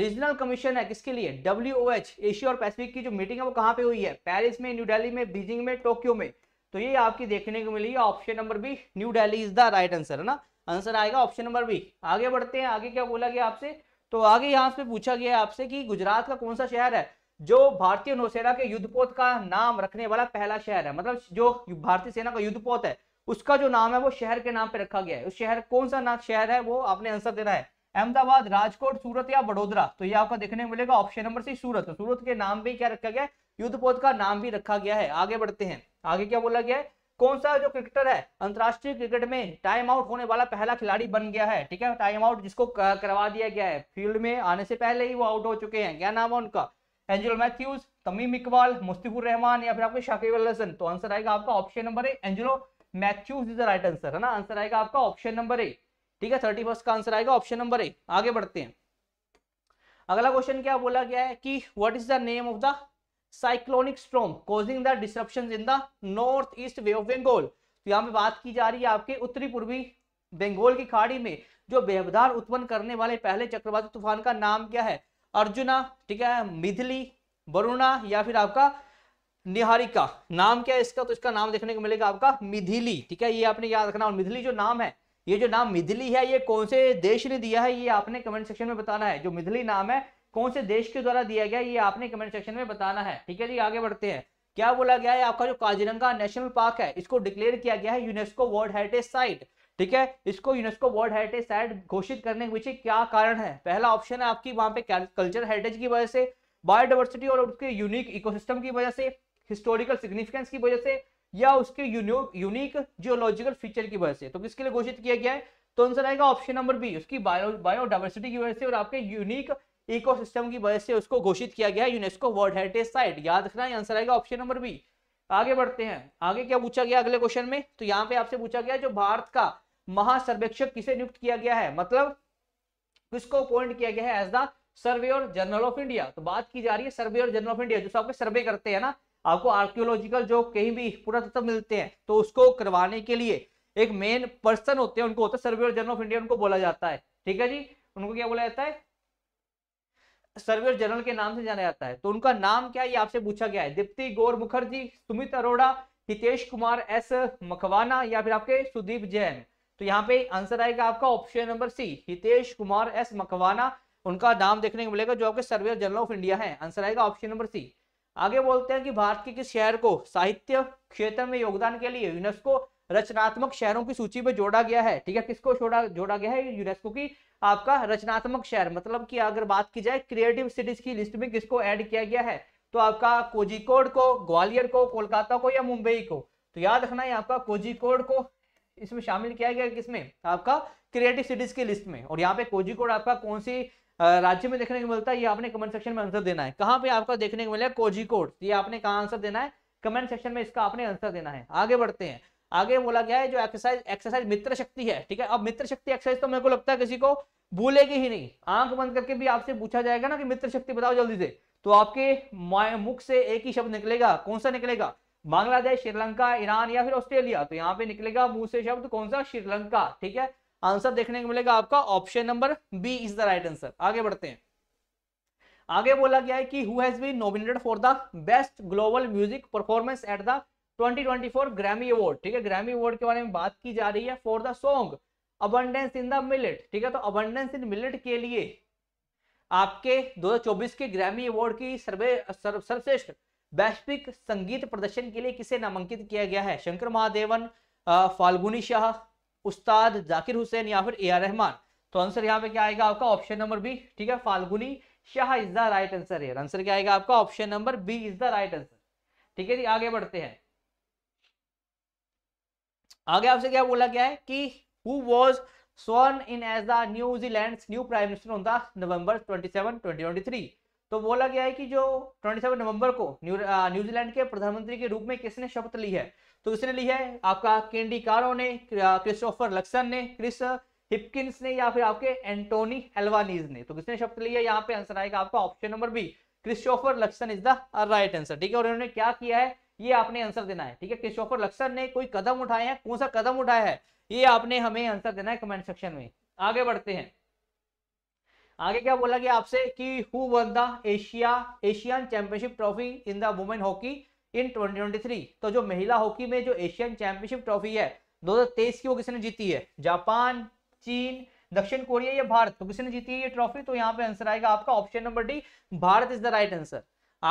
रीजनल कमीशन है किसके लिए डब्ल्यू एशिया और पैसिफिक की जो मीटिंग है वो कहाँ पे हुई है पेरिस में न्यू दिल्ली में बीजिंग में टोक्यो में तो ये आपकी देखने को मिली option number B new Delhi is the right answer है ना आंसर आएगा ऑप्शन नंबर बी आगे बढ़ते हैं आगे क्या बोला गया आपसे तो आगे यहाँ पे पूछा गया आपसे कि गुजरात का कौन सा शहर है जो भारतीय नौसेना के युद्धपोत का नाम रखने वाला पहला शहर है मतलब जो भारतीय सेना का युद्धपोत है उसका जो नाम है वो शहर के नाम पे रखा गया है उस शहर कौन सा नाम शहर है वो आपने आंसर देना है अहमदाबाद राजकोट सूरत या बड़ोदरा तो ये आपका देखने को मिलेगा ऑप्शन नंबर सी सूरत तो सूरत के नाम भी क्या रखा गया है युद्धपोत का नाम भी रखा गया है आगे बढ़ते हैं आगे क्या बोला गया है कौन सा जो क्रिकेटर है अंतर्राष्ट्रीय क्रिकेट में टाइम आउट होने वाला पहला खिलाड़ी बन गया है ठीक है टाइम आउट जिसको करवा दिया गया है फील्ड में आने से पहले ही वो आउट हो चुके हैं क्या नाम है उनका एंजल मैथ्यूज तमीम इकबाल मुस्तिफुर रहमान या फिर आपके शाकिब अल हसन तो आंसर आएगा आपका ऑप्शन नंबर है Angelo Mathews is the right answer है ना आंसर आएगा आपका ऑप्शन नंबर ए ठीक है थर्टी फर्स्ट का आंसर आएगा ऑप्शन नंबर ए आगे बढ़ते हैं अगला क्वेश्चन क्या बोला गया है कि what is the name of the cyclonic storm causing the disruption in the north east bay of Bengal तो यहाँ पे बात की जा रही है आपके उत्तरी पूर्वी बंगाल की खाड़ी में जो व्यवधान उत्पन्न करने वाले पहले चक्रवाती तूफान का नाम क्या है अर्जुना ठीक है मिथिली वरुणा या फिर आपका निहारिका नाम क्या है इसका तो इसका नाम देखने को मिलेगा आपका मिथिली ठीक है ये आपने याद रखना और मिथिली जो नाम है ये जो नाम मिधिली है ये कौन से देश ने दिया है ये आपने कमेंट सेक्शन में बताना है जो मिधिली नाम है कौन से देश के द्वारा दिया गया ये आपने कमेंट सेक्शन में बताना है ठीक है जी आगे बढ़ते हैं क्या बोला गया है आपका जो काजीरंगा नेशनल पार्क है इसको डिक्लेयर किया गया है यूनेस्को वर्ल्ड हेरिटेज साइट ठीक है इसको यूनेस्को वर्ल्ड हेरिटेज साइट घोषित करने के पीछे क्या कारण है पहला ऑप्शन है आपकी वहां पे कल्चर हेरिटेज की वजह से बायोडाइवर्सिटी और उसके यूनिक इकोसिस्टम की वजह से हिस्टोरिकल सिग्निफिकेंस की वजह से या उसके यूनिक जियोलॉजिकल फीचर की वजह से तो किसके लिए घोषित किया गया है तो आंसर आएगा ऑप्शन नंबर बी उसकी बायो बायोडाइवर्सिटी की वजह से और आपके यूनिक इकोसिस्टम की वजह से उसको घोषित किया गया यूनेस्को वर्ल्ड हेरिटेज साइट याद रखना है आंसर आएगा ऑप्शन नंबर बी आगे बढ़ते हैं आगे क्या पूछा गया अगले क्वेश्चन में तो यहाँ पे आपसे पूछा गया जो भारत का महासर्वेक्षक किसे नियुक्त किया गया है मतलब किसको अपॉइंट किया गया है as the survey general of India तो बात की जा रही है सर्वे जनरल ऑफ इंडिया जो आपके सर्वे करते हैं ना आपको आर्कियोलॉजिकल जो कहीं भी पुरातत्व मिलते हैं तो उसको करवाने के लिए एक मेन पर्सन होते हैं उनको होता है सर्वेयर जनरल ऑफ इंडिया उनको बोला जाता है ठीक है जी उनको क्या बोला जाता है सर्वेयर जनरल के नाम से जाना जाता है तो उनका नाम क्या ये आपसे पूछा गया है दीप्ति गौर मुखर्जी सुमित अरोड़ा हितेश कुमार एस मखवाना या फिर आपके सुदीप जैन तो यहाँ पे आंसर आएगा आपका option number C Hitesh Kumar S Makwana उनका नाम देखने को मिलेगा जो आपके सर्वेयर जनरल ऑफ इंडिया है आंसर आएगा ऑप्शन नंबर सी आगे बोलते हैं कि भारत के किस शहर को साहित्य क्षेत्र में योगदान के लिए यूनेस्को रचनात्मक शहरों की सूची में जोड़ा गया है ठीक है किसको जोड़ा जोड़ा गया है यूनेस्को की आपका रचनात्मक शहर मतलब कि अगर बात की जाए क्रिएटिव सिटीज की लिस्ट में किसको ऐड किया गया है तो आपका कोजिकोड को ग्वालियर को कोलकाता को या मुंबई को तो याद रखना है आपका कोजिकोड को इसमें शामिल किया गया किसमें आपका क्रिएटिव सिटीज की लिस्ट में और यहाँ पे कोजिकोड आपका कौन सी राज्य में देखने को मिलता है ये आपने कमेंट सेक्शन में आंसर देना है कहाँ पे आपका देखने को मिलेगा कोजिकोड ये आपने कहा आंसर देना है कमेंट सेक्शन में इसका आपने आंसर देना है आगे बढ़ते हैं आगे बोला गया है जो एक्सरसाइज एक्सरसाइज मित्र शक्ति है ठीक है अब मित्र शक्ति एक्सरसाइज तो मेरे को लगता है किसी को भूलेगी ही नहीं आंख बंद करके भी आपसे पूछा जाएगा ना कि मित्र शक्ति बताओ जल्दी से तो आपके मुख से एक ही शब्द निकलेगा कौन सा निकलेगा बांग्लादेश श्रीलंका ईरान या फिर ऑस्ट्रेलिया तो यहाँ पे निकलेगा मुंह से शब्द कौन सा श्रीलंका ठीक है आंसर देखने को मिलेगा आपका option number B is the right answer आगे बढ़ते हैं आगे बोला गया है कि who has been nominated for the best global music performance at the 2024 Grammy award ठीक है ग्रैमी अवार्ड के बारे में बात की जा रही है for the song abundance in the millet ठीक है तो अबंडेंस इन मिलेट के लिए आपके 2024 के ग्रैमी अवार्ड की सर्वे सर्वश्रेष्ठ वैश्विक संगीत प्रदर्शन के लिए किसे नामांकित किया गया है शंकर महादेवन फाल्गुनी शाह उस्ताद जाकिर हुसैन या फिर ए आर रहमान तो आंसर यहाँ पे क्या आएगा आपका ऑप्शन नंबर बी ठीक है Falguni Shah is the right answer है आंसर क्या आएगा आपका option number B is the right answer ठीक है जी आगे बढ़ते हैं आगे आपसे क्या बोला गया है कि who was sworn in as the New Zealand's new Prime Minister on the twenty 27, 2023. तो बोला गया है कि जो 27 नवंबर को न्यूजीलैंड uh, के प्रधानमंत्री के रूप में किसने शपथ ली है तो किसने ली है आपका केंडी कारो ने क्रिस्टोफर लक्सन ने क्रिस हिपकिंस ने या फिर आपके एंटोनी एल्वानीज ने तो किसने शब्द लिया यहाँ पे आंसर आएगा आपका option number B Christopher Luxon is the right answer ठीक है और इन्होंने क्या किया है ये आपने आंसर देना है ठीक है क्रिस्टोफर लक्सन ने कोई कदम उठाया है कौन सा कदम उठाया है ये आपने हमें आंसर देना है कमेंट सेक्शन में आगे बढ़ते हैं आगे क्या बोला गया आपसे कि who won the Asia Asian championship trophy in the women hockey in 2023 तो जो महिला हॉकी में जो एशियन चैंपियनशिप ट्रॉफी है 2023 की वो किसने जीती है जापान चीन दक्षिण कोरिया या भारत तो किसने जीती है ये ट्रॉफी तो यहाँ पे आंसर आएगा आपका option number D Bharat is the right answer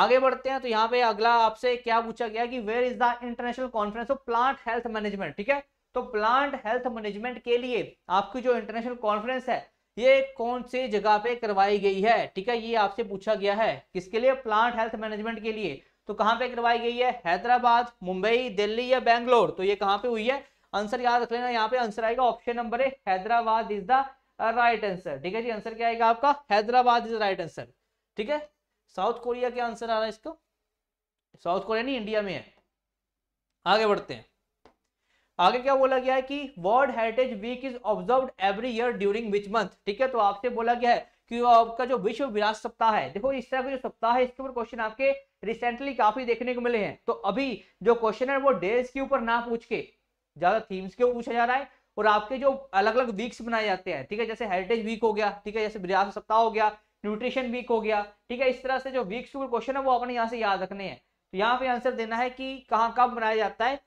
आगे बढ़ते हैं तो यहाँ पे अगला आपसे क्या पूछा गया कि where is the international conference of plant health management ठीक है तो प्लांट हेल्थ मैनेजमेंट के लिए आपकी जो इंटरनेशनल कॉन्फ्रेंस है ये कौन सी जगह पे करवाई गई है ठीक है ये आपसे पूछा गया है किसके लिए प्लांट हेल्थ मैनेजमेंट के लिए तो कहां पे करवाई गई है हैदराबाद मुंबई दिल्ली या बैंगलोर तो ये कहां पे हुई है आंसर याद रख लेना यहाँ पे आंसर आएगा option number A Hyderabad is the right answer ठीक है जी आंसर क्या आएगा आपका हैदराबाद इज राइट आंसर ठीक है साउथ कोरिया क्या आंसर आ रहा है इसको साउथ कोरिया नहीं इंडिया में है आगे बढ़ते हैं आगे क्या बोला गया है कि world heritage week is observe every year during which month ठीक है तो आपसे बोला गया है आपका जो विश्व विरासत सप्ताह है देखो इस तरह का जो सप्ताह है इसके ऊपर क्वेश्चन आपके रिसेंटली काफी देखने को मिले हैं तो अभी जो क्वेश्चन है वो डेज के ऊपर ना पूछ के ज्यादा थीम्स के ऊपर पूछा जा रहा है और आपके जो अलग अलग वीक्स बनाए जाते हैं ठीक है जैसे हेरिटेज वीक हो गया ठीक है जैसे विरासत सप्ताह हो गया न्यूट्रिशन वीक हो गया ठीक है इस तरह से जो वीक्स के ऊपर क्वेश्चन है वो अपने यहाँ से याद रखने हैं तो यहाँ पे आंसर देना है कि कहाँ कब बनाया जाता है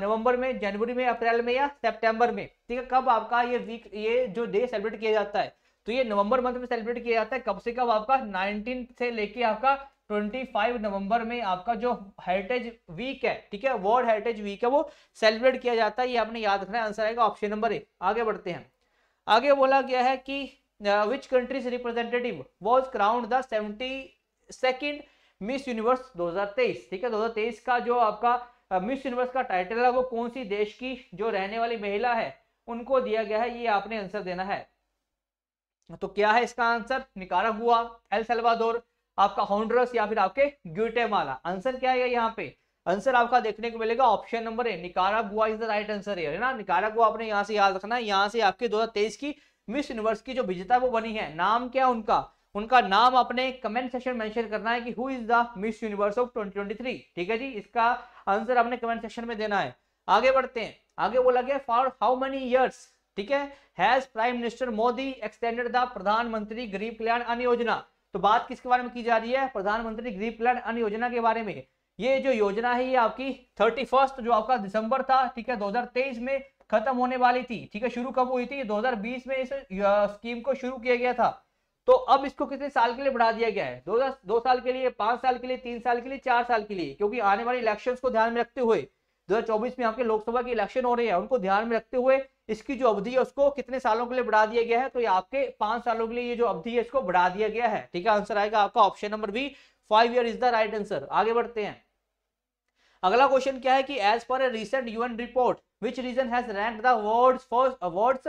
नवंबर में जनवरी में अप्रैल में या सेप्टेम्बर में ठीक है कब आपका ये वीक ये जो डे सेलिब्रेट किया जाता है तो ये नवंबर मंथ में सेलिब्रेट किया जाता है कब से कब आपका 19 से लेके आपका 25 नवंबर में आपका जो हेरिटेज वीक है ठीक है वर्ल्ड हेरिटेज वीक है वो सेलिब्रेट किया जाता है ये आपने याद रखना है आंसर आएगा ऑप्शन नंबर ए आगे बढ़ते हैं आगे बोला गया है कि which countries representative was crowned the seventy second Miss Universe 2023 ठीक है 2023 का जो आपका मिस uh, यूनिवर्स का टाइटल है वो कौन सी देश की जो रहने वाली महिला है उनको दिया गया है ये आपने आंसर देना है तो क्या है इसका आंसर निकारा हुआ एल सल्वादोर आपका होंड्रस या फिर आपके ग्यूटेमाला आंसर क्या है यहाँ पे आंसर आपका देखने को मिलेगा ऑप्शन नंबर ए निकारा गुआ इज द राइट आंसर है ना निकारा गुआ आपने यहाँ से याद रखना है यहाँ से आपके 2023 की मिस यूनिवर्स की जो विजेता है वो बनी है नाम क्या है उनका उनका नाम अपने कमेंट सेक्शन मेंशन करना है कि who is the Miss Universe of 2023 ठीक है जी इसका आंसर आपने कमेंट सेक्शन में देना है आगे बढ़ते हैं आगे बोला गया फॉर हाउ मेनी ईयर्स ठीक है has Prime Minister Modi extended the Pradhanmantri Garib कल्याण अन्न योजना तो बात किसके बारे में की जा रही है प्रधानमंत्री गरीब कल्याण अन्न योजना के बारे में ये जो योजना है ये आपकी थर्टी फर्स्ट जो आपका दिसंबर था ठीक है 2023 में खत्म होने वाली थी ठीक है शुरू कब हुई थी 2020 में इस स्कीम को शुरू किया गया था तो अब इसको कितने साल के लिए बढ़ा दिया गया है दो, दो साल के लिए पांच साल के लिए तीन साल के लिए चार साल के लिए क्योंकि आने वाले इलेक्शन को ध्यान में रखते हुए 2024 में आपके लोकसभा के इलेक्शन हो रहे हैं उनको ध्यान में रखते हुए इसकी जो अवधि है उसको कितने सालों के लिए बढ़ा दिया गया है तो ये आपके पांच सालों के लिए ये जो अवधि है इसको बढ़ा दिया गया है ठीक है आंसर आएगा आपका option number B five year is the right answer आगे बढ़ते हैं अगला क्वेश्चन क्या है कि as per recent UN report which region has rank third for award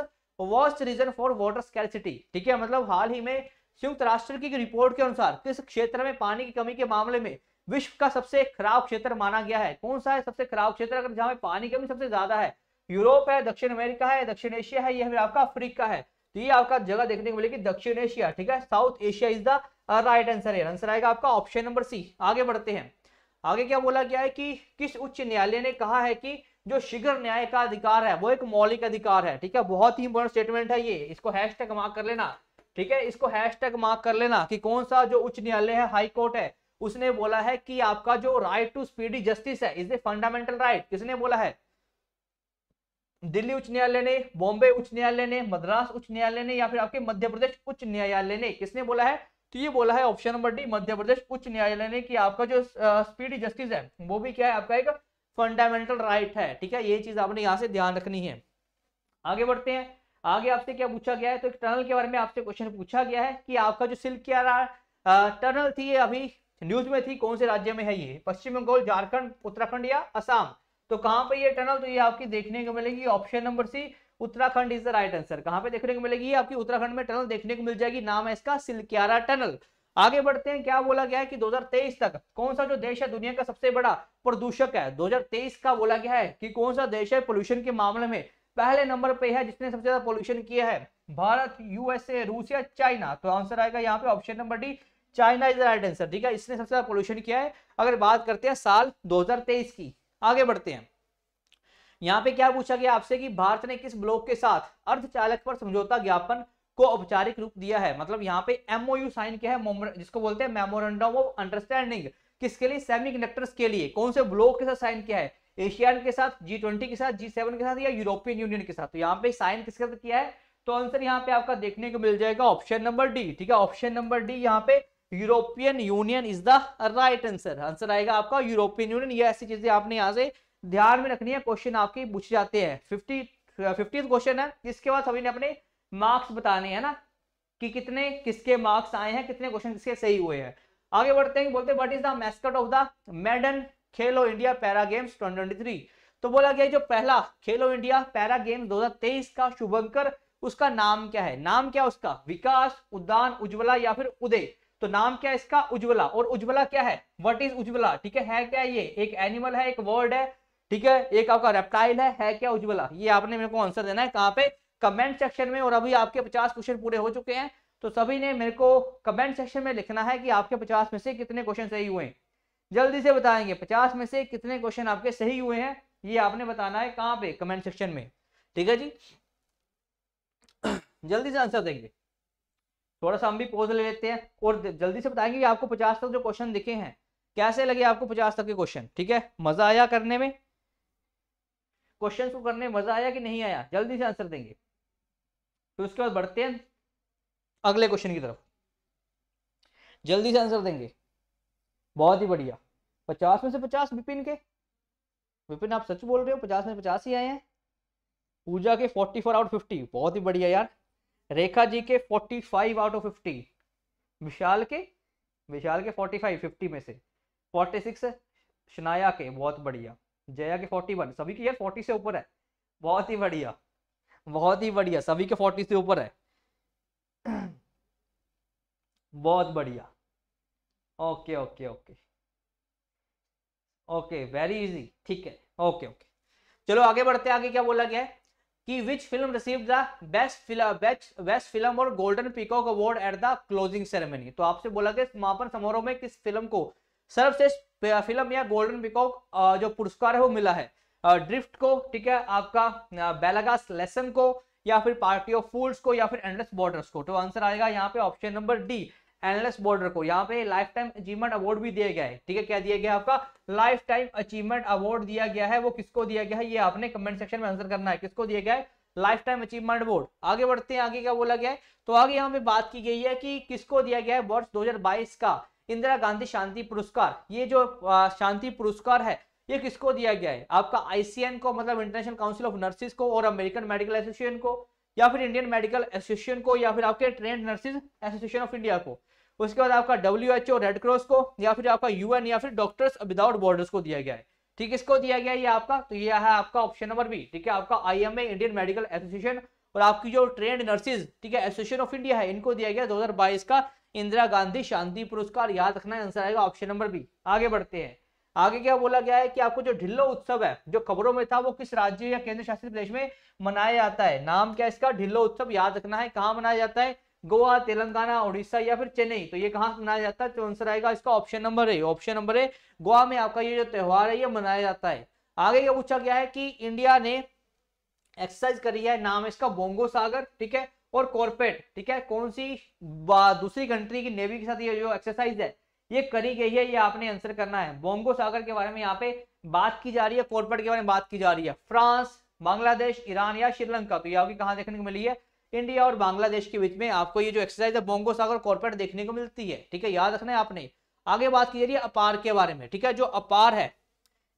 worst region for water scarcity ठीक है मतलब हाल ही में संयुक्त राष्ट्र की रिपोर्ट के अनुसार किस क्षेत्र में पानी की कमी के मामले में विश्व का सबसे खराब क्षेत्र माना गया है कौन सा है सबसे खराब क्षेत्र अगर जहां पानी की कमी सबसे ज्यादा है यूरोप है दक्षिण अमेरिका है दक्षिण एशिया है यह आपका अफ्रीका है तो ये आपका जगह देखने को मिलेगी दक्षिण एशिया ठीक है South Asia is the right answer है आंसर आएगा आपका ऑप्शन नंबर सी आगे बढ़ते हैं आगे क्या बोला गया है कि किस उच्च न्यायालय ने कहा है कि जो शीघ्र न्याय का अधिकार है वो एक मौलिक अधिकार है ठीक है बहुत ही इंपॉर्टेंट स्टेटमेंट है ये इसको हैश टैग मार्क कर लेना ठीक है इसको हैश टैग मार्क कर लेना कि कौन सा जो उच्च न्यायालय है हाई कोर्ट है उसने बोला है कि आपका जो राइट टू स्पीडी जस्टिस है इज ए फंडामेंटल राइट किसने बोला है दिल्ली उच्च न्यायालय ने बॉम्बे उच्च न्यायालय ने मद्रास उच्च न्यायालय ने या फिर आपके मध्य प्रदेश उच्च न्यायालय ने किसने बोला है तो ये बोला है option number D Madhya Pradesh उच्च न्यायालय ने कि आपका जो स्पीड जस्टिस है वो भी क्या है आपका एक फंडामेंटल राइट है ठीक है ये चीज आपने यहाँ से ध्यान रखनी है आगे बढ़ते हैं आगे आपसे क्या पूछा गया है तो टनल के बारे में आपसे क्वेश्चन पूछा गया है कि आपका जो सिल्क क्या रहा टनल थी ये अभी न्यूज में थी कौन से राज्य में है ये पश्चिम बंगाल झारखंड उत्तराखंड या असम तो कहाँ पे ये टनल तो ये आपकी देखने को मिलेगी option number C Uttarakhand is the right answer कहाँ पे देखने को मिलेगी आपकी उत्तराखंड में टनल देखने को मिल जाएगी नाम है इसका सिलक्यारा टनल आगे बढ़ते हैं क्या बोला गया है कि 2023 तक कौन सा जो देश है दुनिया का सबसे बड़ा प्रदूषक है 2023 का बोला गया है कि कौन सा देश है पोल्यूशन के मामले में पहले नंबर पे है जिसने सबसे ज्यादा पोल्यूशन किया है भारत यूएसए रूस या चाइना तो आंसर आएगा यहाँ पे option number D China is the right answer ठीक है इसने सबसे ज्यादा पोल्यूशन किया है अगर बात करते हैं साल दो की आगे बढ़ते हैं यहाँ पे क्या पूछा गया आपसे कि भारत ने किस ब्लॉक के साथ अर्धचालक पर समझौता ज्ञापन को औपचारिक रूप दिया है मतलब यहाँ पे एमओयू साइन किया है जिसको बोलते हैं मेमोरेंडम ऑफ अंडरस्टैंडिंग किसके लिए सेमी के लिए कौन से ब्लॉक के साथ साइन किया है एशियान के साथ जी ट्वेंटी के साथ जी सेवन के साथ या यूरोपियन यूनियन के साथ तो यहाँ पे साइन किसके साथ किया है तो आंसर यहाँ पे आपका देखने को मिल जाएगा ऑप्शन नंबर डी ठीक है ऑप्शन नंबर डी यहाँ पे European Union is the right answer answer आएगा आपका यूरोपियन यूनियन ये ऐसी चीजें आपने यहाँ से ध्यान में रखनी है क्वेश्चन आपके पूछ जाते हैं फिफ्टी फिफ्टी क्वेश्चन है इसके बाद सभी ने अपने मार्क्स बताने हैं ना कि कितने किसके मार्क्स आए हैं कितने क्वेश्चन किसके सही हुए हैं आगे बढ़ते हैं बोलते what is the mascot of the maiden Khelo India para games twenty तो बोला गया जो पहला खेलो इंडिया पैरा गेम 2023 का शुभंकर उसका नाम क्या है नाम क्या उसका विकास उद्यान उज्ज्वला या फिर उदय तो नाम क्या है इसका उज्ज्वला और उज्ज्वला क्या है वट इज उज्ज्वला ठीक है है क्या ये एक एनिमल है एक वर्ड है ठीक है एक आपका रेप्टाइल है है क्या उज्ज्वला ये आपने मेरे को आंसर देना है कहाँ पे कमेंट सेक्शन में और अभी आपके पचास क्वेश्चन पूरे हो चुके हैं तो सभी ने मेरे को कमेंट सेक्शन में लिखना है कि आपके पचास में से कितने क्वेश्चन सही हुए हैं जल्दी से बताएंगे पचास में से कितने क्वेश्चन आपके सही हुए हैं ये आपने बताना है कहाँ पे कमेंट सेक्शन में ठीक है जी जल्दी से आंसर देंगे थोड़ा सा हम भी पोज ले लेते हैं और जल्दी से बताएंगे कि आपको पचास तक जो क्वेश्चन दिखे हैं कैसे लगे आपको पचास तक के क्वेश्चन ठीक है मजा आया करने में क्वेश्चन को करने में मजा आया कि नहीं आया जल्दी से आंसर देंगे फिर उसके बाद बढ़ते हैं अगले क्वेश्चन की तरफ जल्दी से आंसर देंगे बहुत ही बढ़िया पचास में से पचास विपिन के विपिन आप सच बोल रहे हो पचास में पचास ही आए हैं पूजा के फोर्टी फोर आउट फिफ्टी बहुत ही बढ़िया यार रेखा जी के 45 आउट ऑफ फिफ्टी विशाल के विशाल के 45 50 में से 46 शनाया के बहुत बढ़िया जया के 41 सभी के यार 40 से ऊपर है बहुत ही बढ़िया बहुत ही बढ़िया सभी के 40 से ऊपर है बहुत बढ़िया okay okay okay okay very easy ठीक है ओके ओके चलो आगे बढ़ते आगे क्या बोला गया है कि which film receive the best film best film और golden peacock award at the closing ceremony तो आपसे बोला गया समापन समारोह में किस फिल्म को सर्वश्रेष्ठ फिल्म या गोल्डन पीकॉक जो पुरस्कार है वो मिला है ड्रिफ्ट को ठीक है आपका बेलागास लेसन को या फिर पार्टी ऑफ फूल्स को या फिर एंडलेस बॉर्डर्स को तो आंसर आएगा यहाँ पे option number D endless border को यहाँ पे लाइफ टाइम अचीवमेंट अवार्ड भी दिया गया है ठीक है क्या दिया गया आपका लाइफ टाइम अचीवमेंट अवार्ड दिया गया है वो किसको दिया गया है ये आपने कमेंट सेक्शन में आंसर करना है किसको दिया गया है लाइफ टाइम अचीवमेंट अवार्ड आगे बढ़ते हैं आगे क्या बोला गया है तो आगे यहाँ पे बात की गई है कि किसको दिया गया है वर्ष दो का इंदिरा गांधी शांति पुरस्कार ये जो शांति पुरस्कार है ये किसको दिया गया है आपका आईसीएन को मतलब इंटरनेशनल काउंसिल ऑफ नर्सिस को और अमेरिकन मेडिकल एसोसिएशन को या फिर इंडियन मेडिकल एसोसिएशन को या फिर आपके trained nurses association of India को उसके बाद आपका W H O red cross को या फिर आपका यूएन या फिर डॉक्टर्स विदाउट बॉर्डर्स को दिया गया है ठीक इसको दिया गया है ये आपका तो ये है आपका ऑप्शन नंबर बी ठीक है आपका I M A Indian medical association और आपकी जो ट्रेंड नर्सिस ठीक है एसोसिएशन ऑफ इंडिया है इनको दिया गया 2022 का इंदिरा गांधी शांति पुरस्कार याद रखना आंसर आएगा ऑप्शन नंबर बी आगे बढ़ते हैं आगे क्या बोला गया है कि आपको जो ढिल्लो उत्सव है जो खबरों में था वो किस राज्य या केंद्र शासित प्रदेश में मनाया जाता है नाम क्या इसका ढिल्लो उत्सव याद रखना है कहाँ मनाया जाता है गोवा तेलंगाना उड़ीसा या फिर चेन्नई तो ये कहाँ मनाया जाता है तो आंसर आएगा इसका ऑप्शन नंबर है ऑप्शन नंबर है गोवा में आपका ये जो त्यौहार है ये मनाया जाता है आगे ये पूछा गया है कि इंडिया ने एक्सरसाइज करी है नाम इसका बोंगो सागर ठीक है और कॉर्पेट ठीक है कौन सी दूसरी कंट्री की नेवी के साथ ये जो एक्सरसाइज है ये करी गई है ये आपने आंसर करना है बोंगो सागर के बारे में यहाँ पे बात की जा रही है कोरपट के बारे में बात की जा रही है फ्रांस बांग्लादेश ईरान या श्रीलंका तो ये आपकी कहाँ देखने को मिली है इंडिया और बांग्लादेश के बीच में आपको ये जो एक्सरसाइज है बोंगो सागर कॉर्पोरेट देखने को मिलती है ठीक है याद रखना है आपने आगे बात की जा रही है अपार के बारे में ठीक है जो अपार है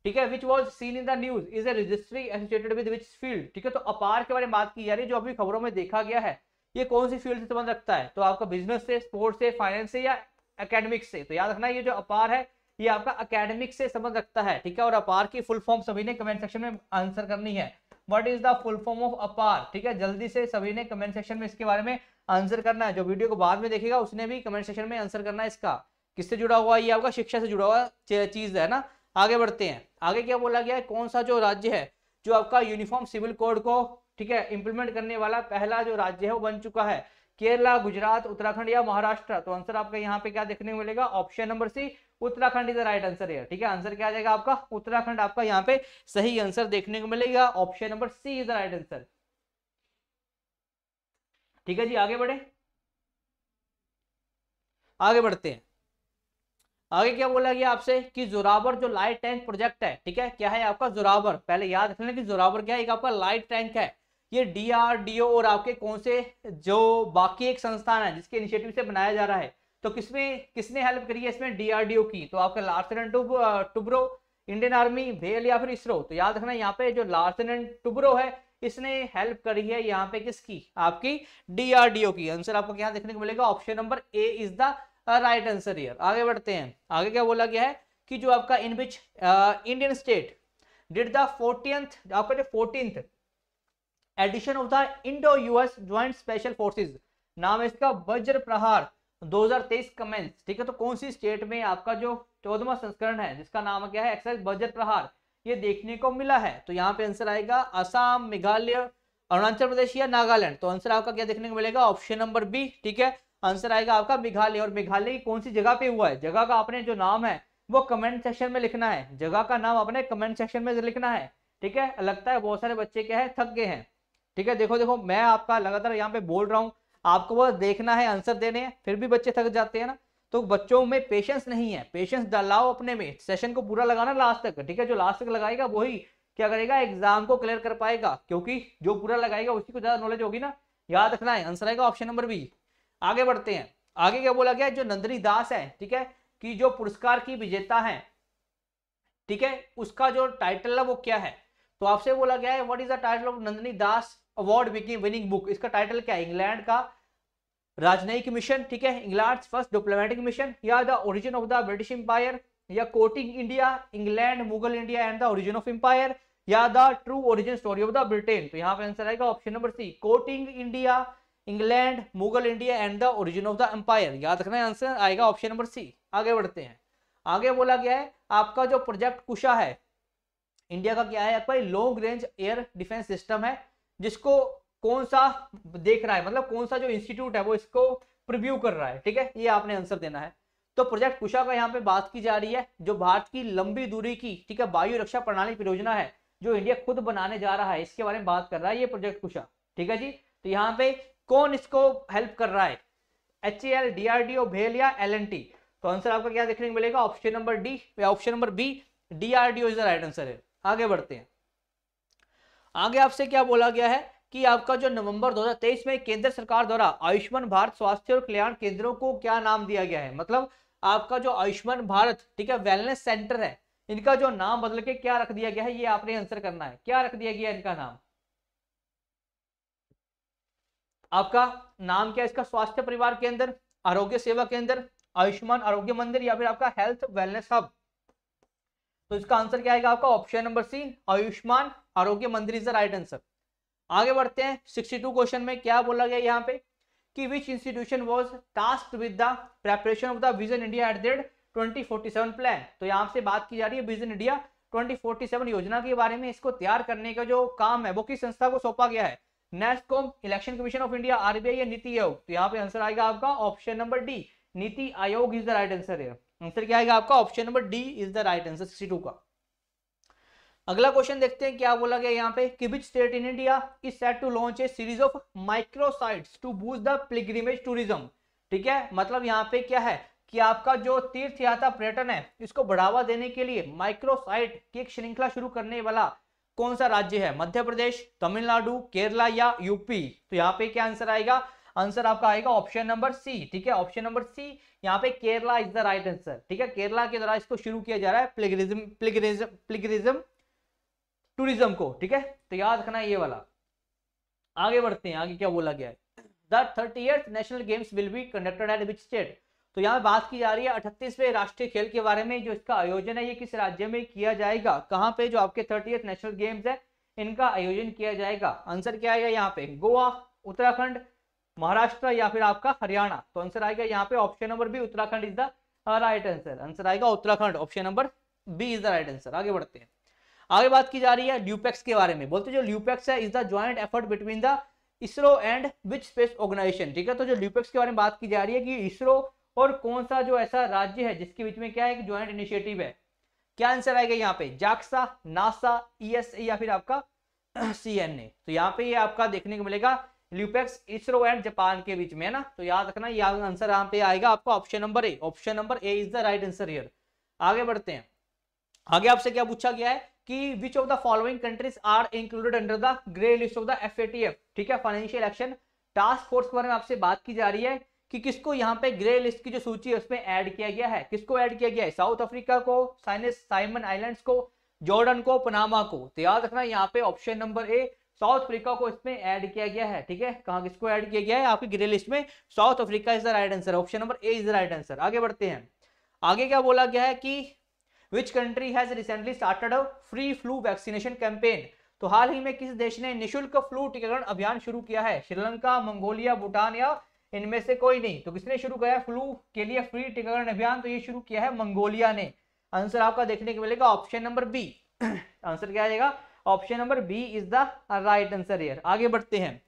ठीक है which was seen in the news is a registry associated with which field ठीक है तो अपार के बारे में बात की जा रही है जो अभी खबरों में देखा गया है ये कौन सी फील्ड से संबंध रखता है तो आपका बिजनेस से स्पोर्ट्स से फाइनेंस से या अकेडमिक से तो याद रखना ये जो अपार है ये आपका अकेडमिक से संबंध रखता है ठीक है और अपार की फुल फॉर्म सभी ने कमेंट सेक्शन में आंसर करनी है what is the full form of APAAR ठीक है जल्दी से सभी ने कमेंट सेक्शन में इसके बारे में आंसर करना है जो वीडियो को बाद में देखेगा उसने भी कमेंट सेक्शन में आंसर करना है इसका किससे जुड़ा हुआ ये आपका शिक्षा से जुड़ा हुआ चीज है ना आगे बढ़ते हैं आगे क्या बोला गया है कौन सा जो राज्य है जो आपका यूनिफॉर्म सिविल कोड को ठीक है इंप्लीमेंट करने वाला पहला जो राज्य है वो बन चुका है केरला गुजरात उत्तराखंड या महाराष्ट्र तो आंसर आपका यहाँ पे क्या देखने को मिलेगा option number C Uttarakhand is the right answer है ठीक है आंसर क्या आ जाएगा आपका उत्तराखंड आपका यहाँ पे सही आंसर देखने को मिलेगा option number C is the right answer ठीक है जी आगे बढ़े आगे बढ़ते हैं आगे क्या बोला गया आपसे कि जोरावर जो लाइट टैंक प्रोजेक्ट है ठीक है क्या है आपका जोरावर पहले याद रखना कि जोरावर क्या है एक आपका लाइट टैंक है ये डीआरडीओ और आपके कौन से जो बाकी एक संस्थान है जिसके इनिशिएटिव से बनाया जा रहा है तो किसमें किसने हेल्प करी है इसमें डीआरडीओ की तो आपका Larsen and Toubro Indian army भेल या फिर इसरो तो याद रखना यहाँ पे जो लार्सन एंड टुब्रो है इसने हेल्प करी है यहाँ पे किसकी आपकी डीआरडीओ की आंसर आपको यहाँ देखने को मिलेगा option number A is the right answer year आगे बढ़ते हैं आगे क्या बोला गया है कि जो आपका in which Indian state did the fourteen आपका जो fourteen edition of the Indo US joint special forces नाम है इसका वज्र प्रहार 2023 कमेंस ठीक है तो कौन सी स्टेट में आपका जो चौदवा संस्करण है जिसका नाम क्या है एक्साइज वज्र प्रहार ये देखने को मिला है तो यहाँ पे आंसर आएगा असम मेघालय अरुणाचल प्रदेश या नागालैंड तो आंसर आपका क्या देखने को मिलेगा ऑप्शन नंबर बी ठीक है आंसर आएगा आपका मेघालय और मेघालय की कौन सी जगह पे हुआ है जगह का आपने जो नाम है वो कमेंट सेक्शन में लिखना है जगह का नाम आपने कमेंट सेक्शन में लिखना है ठीक है लगता है बहुत सारे बच्चे क्या है थक गए हैं ठीक है देखो देखो मैं आपका लगातार यहाँ पे बोल रहा हूँ आपको बस देखना है आंसर देने हैं फिर भी बच्चे थक जाते हैं ना तो बच्चों में पेशेंस नहीं है पेशेंस डालाओ अपने में सेशन को पूरा लगाना लास्ट तक ठीक है जो लास्ट तक लगाएगा वही क्या करेगा एग्जाम को क्लियर कर पाएगा क्योंकि जो पूरा लगाएगा उसी को ज्यादा नॉलेज होगी ना याद रखना है आंसर आएगा ऑप्शन नंबर बी आगे बढ़ते हैं आगे क्या बोला गया जो नंदनी दास है ठीक है कि जो पुरस्कार की विजेता है ठीक है उसका जो टाइटल है वो क्या है तो आपसे बोला गया है what is the title of Nandini Das award winning book इसका टाइटल क्या है इंग्लैंड का राजनयिक मिशन ठीक है इंग्लैंड फर्स्ट डिप्लोमेटिक मिशन या the origin of the British empire या courting India England Mughal India and the origin of empire या the true origin story of the Britain तो यहाँ पे आंसर आएगा option number C courting India England Mughal India and the origin of the empire याद रखना है आंसर आएगा ऑप्शन नंबर सी आगे बढ़ते हैं आगे बोला गया है आपका जो प्रोजेक्ट कुशा है इंडिया का क्या है आपका long range air defence system है जिसको कौन सा देख रहा है मतलब कौन सा जो इंस्टीट्यूट है वो इसको प्रिव्यू कर रहा है ठीक है ये आपने आंसर देना है तो प्रोजेक्ट कुशा का यहाँ पे बात की जा रही है जो भारत की लंबी दूरी की ठीक है वायु रक्षा प्रणाली परियोजना है जो इंडिया खुद बनाने जा रहा है इसके बारे में बात कर रहा है ये प्रोजेक्ट कुशा ठीक है जी तो यहाँ पे कौन इसको हेल्प कर रहा है H L D R D O भेल या एल एन टी तो आंसर आपका क्या देखने को मिलेगा ऑप्शन नंबर डी या option number B D R D O is the right answer है आगे बढ़ते हैं आगे आपसे क्या बोला गया है कि आपका जो नवंबर 2023 में केंद्र सरकार द्वारा आयुष्मान भारत स्वास्थ्य और कल्याण केंद्रों को क्या नाम दिया गया है मतलब आपका जो आयुष्मान भारत ठीक है वेलनेस सेंटर है इनका जो नाम बदल के क्या रख दिया गया है ये आपने आंसर करना है क्या रख दिया गया इनका नाम आपका नाम क्या इसका स्वास्थ्य परिवार केंद्र आरोग्य सेवा केंद्र आयुष्मान आरोग्य मंदिर या फिर आपका हेल्थ वेलनेस हब तो इसका आंसर क्या आएगा आपका ऑप्शन नंबर सी आयुष्मान आरोग्य मंत्री इज द राइट आंसर आगे बढ़ते हैं 62 क्वेश्चन में क्या बोला गया यहाँ पे कि which institution was task with the preparation of the vision India at the 2047 plan तो यहाँ से बात की जा रही है विजन इंडिया 2047 योजना के बारे में इसको तैयार करने का जो काम है वो किस संस्था को सौंपा गया है NASSCOM election commission of India RBI या नीति आयोग तो यहाँ पे आंसर आएगा आपका option number D NITI Aayog is the right answer है आंसर क्या आएगा आपका option number D is the right answer sixty two का अगला क्वेश्चन देखते हैं क्या बोला गया यहाँ पे कि which state in India is set to launch a series of microsites to boost the pilgrimage tourism ठीक है मतलब यहाँ पे क्या है कि आपका जो तीर्थ यात्रा पर्यटन है इसको बढ़ावा देने के लिए माइक्रोसाइट की एक श्रृंखला शुरू करने वाला कौन सा राज्य है मध्य प्रदेश तमिलनाडु केरला या यूपी तो यहाँ पे क्या आंसर आएगा आंसर आपका आएगा ऑप्शन नंबर सी ठीक है ऑप्शन नंबर सी यहाँ पे Kerala is the right answer ठीक है केरला के द्वारा इसको शुरू किया जा रहा है प्लेगरिज्म प्लेगरिज्म प्लेगरिज्म टूरिज्म को ठीक है तो याद रखना ये वाला आगे बढ़ते हैं आगे क्या बोला गया है the national games will be conducted at which state तो यहाँ बात की जा रही है अठतीसवें राष्ट्रीय खेल के बारे में जो इसका आयोजन है ये किस राज्य में किया जाएगा कहाँ पे जो आपके थर्टी नेशनल गेम्स है इनका आयोजन किया जाएगा आंसर क्या आएगा यहाँ पे गोवा उत्तराखंड महाराष्ट्र या फिर आपका हरियाणा तो आंसर आएगा यहाँ पे option number B Uttarakhand is the right answer answer आएगा Uttarakhand option number B is the right answer आगे बढ़ते हैं आगे बात की जा रही है ल्यूपेक्स के बारे में बोलते जो ल्यूपेक्स है is the joint effort between the ISRO and which space organisation ठीक है तो जो ल्यूपेक्स के बारे में बात की जा रही है कि इसरो और कौन सा जो ऐसा राज्य है जिसके बीच में क्या है ज्वाइंट इनिशिएटिव है क्या आंसर आएगा यहाँ पे जाक्सा नासा ई e या फिर आपका सी तो यहाँ पे ये आपका देखने को मिलेगा ल्यूपेक्स इसरो एंड जापान के बीच में है ना तो याद रखना ये आंसर यहाँ पे आएगा आपको option number A option number A is the right answer here आगे बढ़ते हैं आगे आपसे क्या पूछा गया है कि which of the following countries are included under the grey list of the F ठीक है फाइनेंशियल एक्शन टास्क फोर्स के बारे में आपसे बात की जा रही है कि किसको यहाँ पे ग्रे लिस्ट की जो सूची है उसमें ऐड किया गया है किसको ऐड किया गया है साउथ अफ्रीका को साइनस साइमन आइलैंड्स को जॉर्डन को पनामा को तो याद रखना यहाँ पे option number A South Africa को इसमें ऐड किया गया है ठीक है कहा किसको ऐड किया गया है आपके ग्रे लिस्ट में South Africa is the right answer option number A is the right answer आगे बढ़ते हैं आगे क्या बोला गया है कि which country has recently started a free flu vaccination campaign तो हाल ही में किस देश ने निशुल्क फ्लू टीकाकरण अभियान शुरू किया है श्रीलंका मंगोलिया भूटान या इनमें से कोई नहीं तो किसने शुरू किया फ्लू के लिए फ्री टीकाकरण अभियान तो ये शुरू किया है मंगोलिया ने आंसर आपका देखने को मिलेगा ऑप्शन नंबर बी आंसर क्या आएगा option number B is the right answer here आगे बढ़ते हैं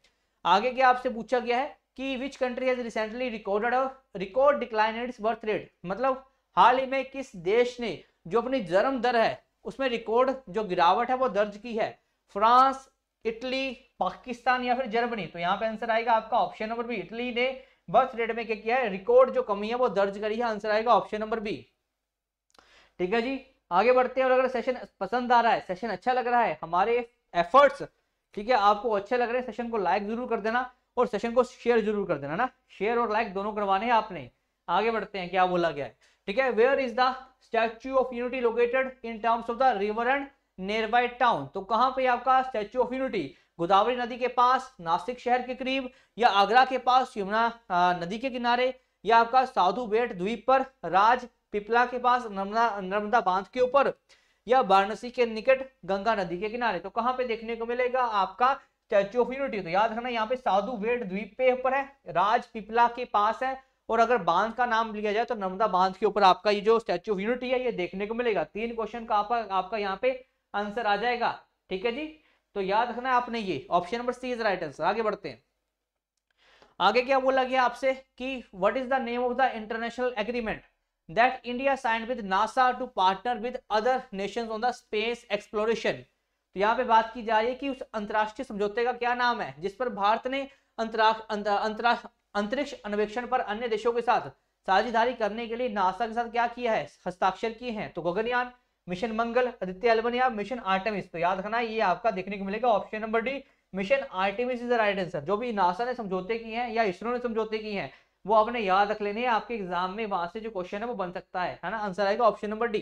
आगे क्या आपसे पूछा गया है कि which country has recently recorded record decline its birth rate मतलब हाल ही में किस देश ने जो अपनी जन्म दर है उसमें रिकॉर्ड जो गिरावट है वो दर्ज की है फ्रांस इटली पाकिस्तान या फिर जर्मनी तो यहाँ पे आंसर आएगा आपका ऑप्शन नंबर बी इटली ने बर्थ रेट में क्या किया है रिकॉर्ड जो कमी है वो दर्ज करी है आंसर आएगा ऑप्शन नंबर बी ठीक है जी आगे बढ़ते हैं और अगर सेशन पसंद आ रहा है सेशन अच्छा लग रहा है हमारे एफर्ट्स ठीक है आपको अच्छे लग रहे हैं सेशन को लाइक जरूर कर देना और सेशन को शेयर जरूर कर देना ना शेयर और लाइक दोनों करवाने हैं आपने आगे बढ़ते हैं क्या बोला गया है ठीक है where is the Statue of Unity located in terms of the river and near by town तो कहाँ पे आपका स्टैच्यू ऑफ यूनिटी गोदावरी नदी के पास नासिक शहर के करीब या आगरा के पास यमुना नदी के किनारे या आपका साधु बेट द्वीप पर राज पिपला के पास नर्मदा नर्मदा बांध के ऊपर या वाराणसी के निकट गंगा नदी के किनारे तो कहाँ पे देखने को मिलेगा आपका स्टैच्यू ऑफ यूनिटी तो याद रखना यहाँ पे साधु वेट द्वीप पे ऊपर है राज पिपला के पास है और अगर बांध का नाम लिया जाए तो नर्मदा बांध के ऊपर आपका ये जो स्टैच्यू ऑफ यूनिटी है ये देखने को मिलेगा तीन क्वेश्चन का आप, आपका यहाँ पे आंसर आ जाएगा ठीक है जी तो याद रखना आपने ये option number C is right answer आगे बढ़ते हैं आगे क्या बोला गया आपसे कि what is the name of the international agreement that India signed with NASA to partner with other nations on the space exploration. तो यहाँ पे बात की जा रही है कि उस अंतर्राष्ट्रीय समझौते का क्या नाम है जिस पर भारत ने अंतरिक्ष अन्वेक्षण पर अन्य देशों के साथ साझेदारी करने के लिए नासा के साथ क्या किया है हस्ताक्षर किए हैं तो गगनयान मिशन मंगल आदित्य अल्बनिया मिशन आर्टेमिस तो याद रखना ये आपका देखने को मिलेगा option number D mission Artemis is the right answer जो भी नासा ने समझौते किए हैं या इसरो ने समझौते किए हैं वो आपने याद रख लेने आपके एग्जाम में वहां से जो क्वेश्चन है वो बन सकता है है ना आंसर आएगा ऑप्शन नंबर डी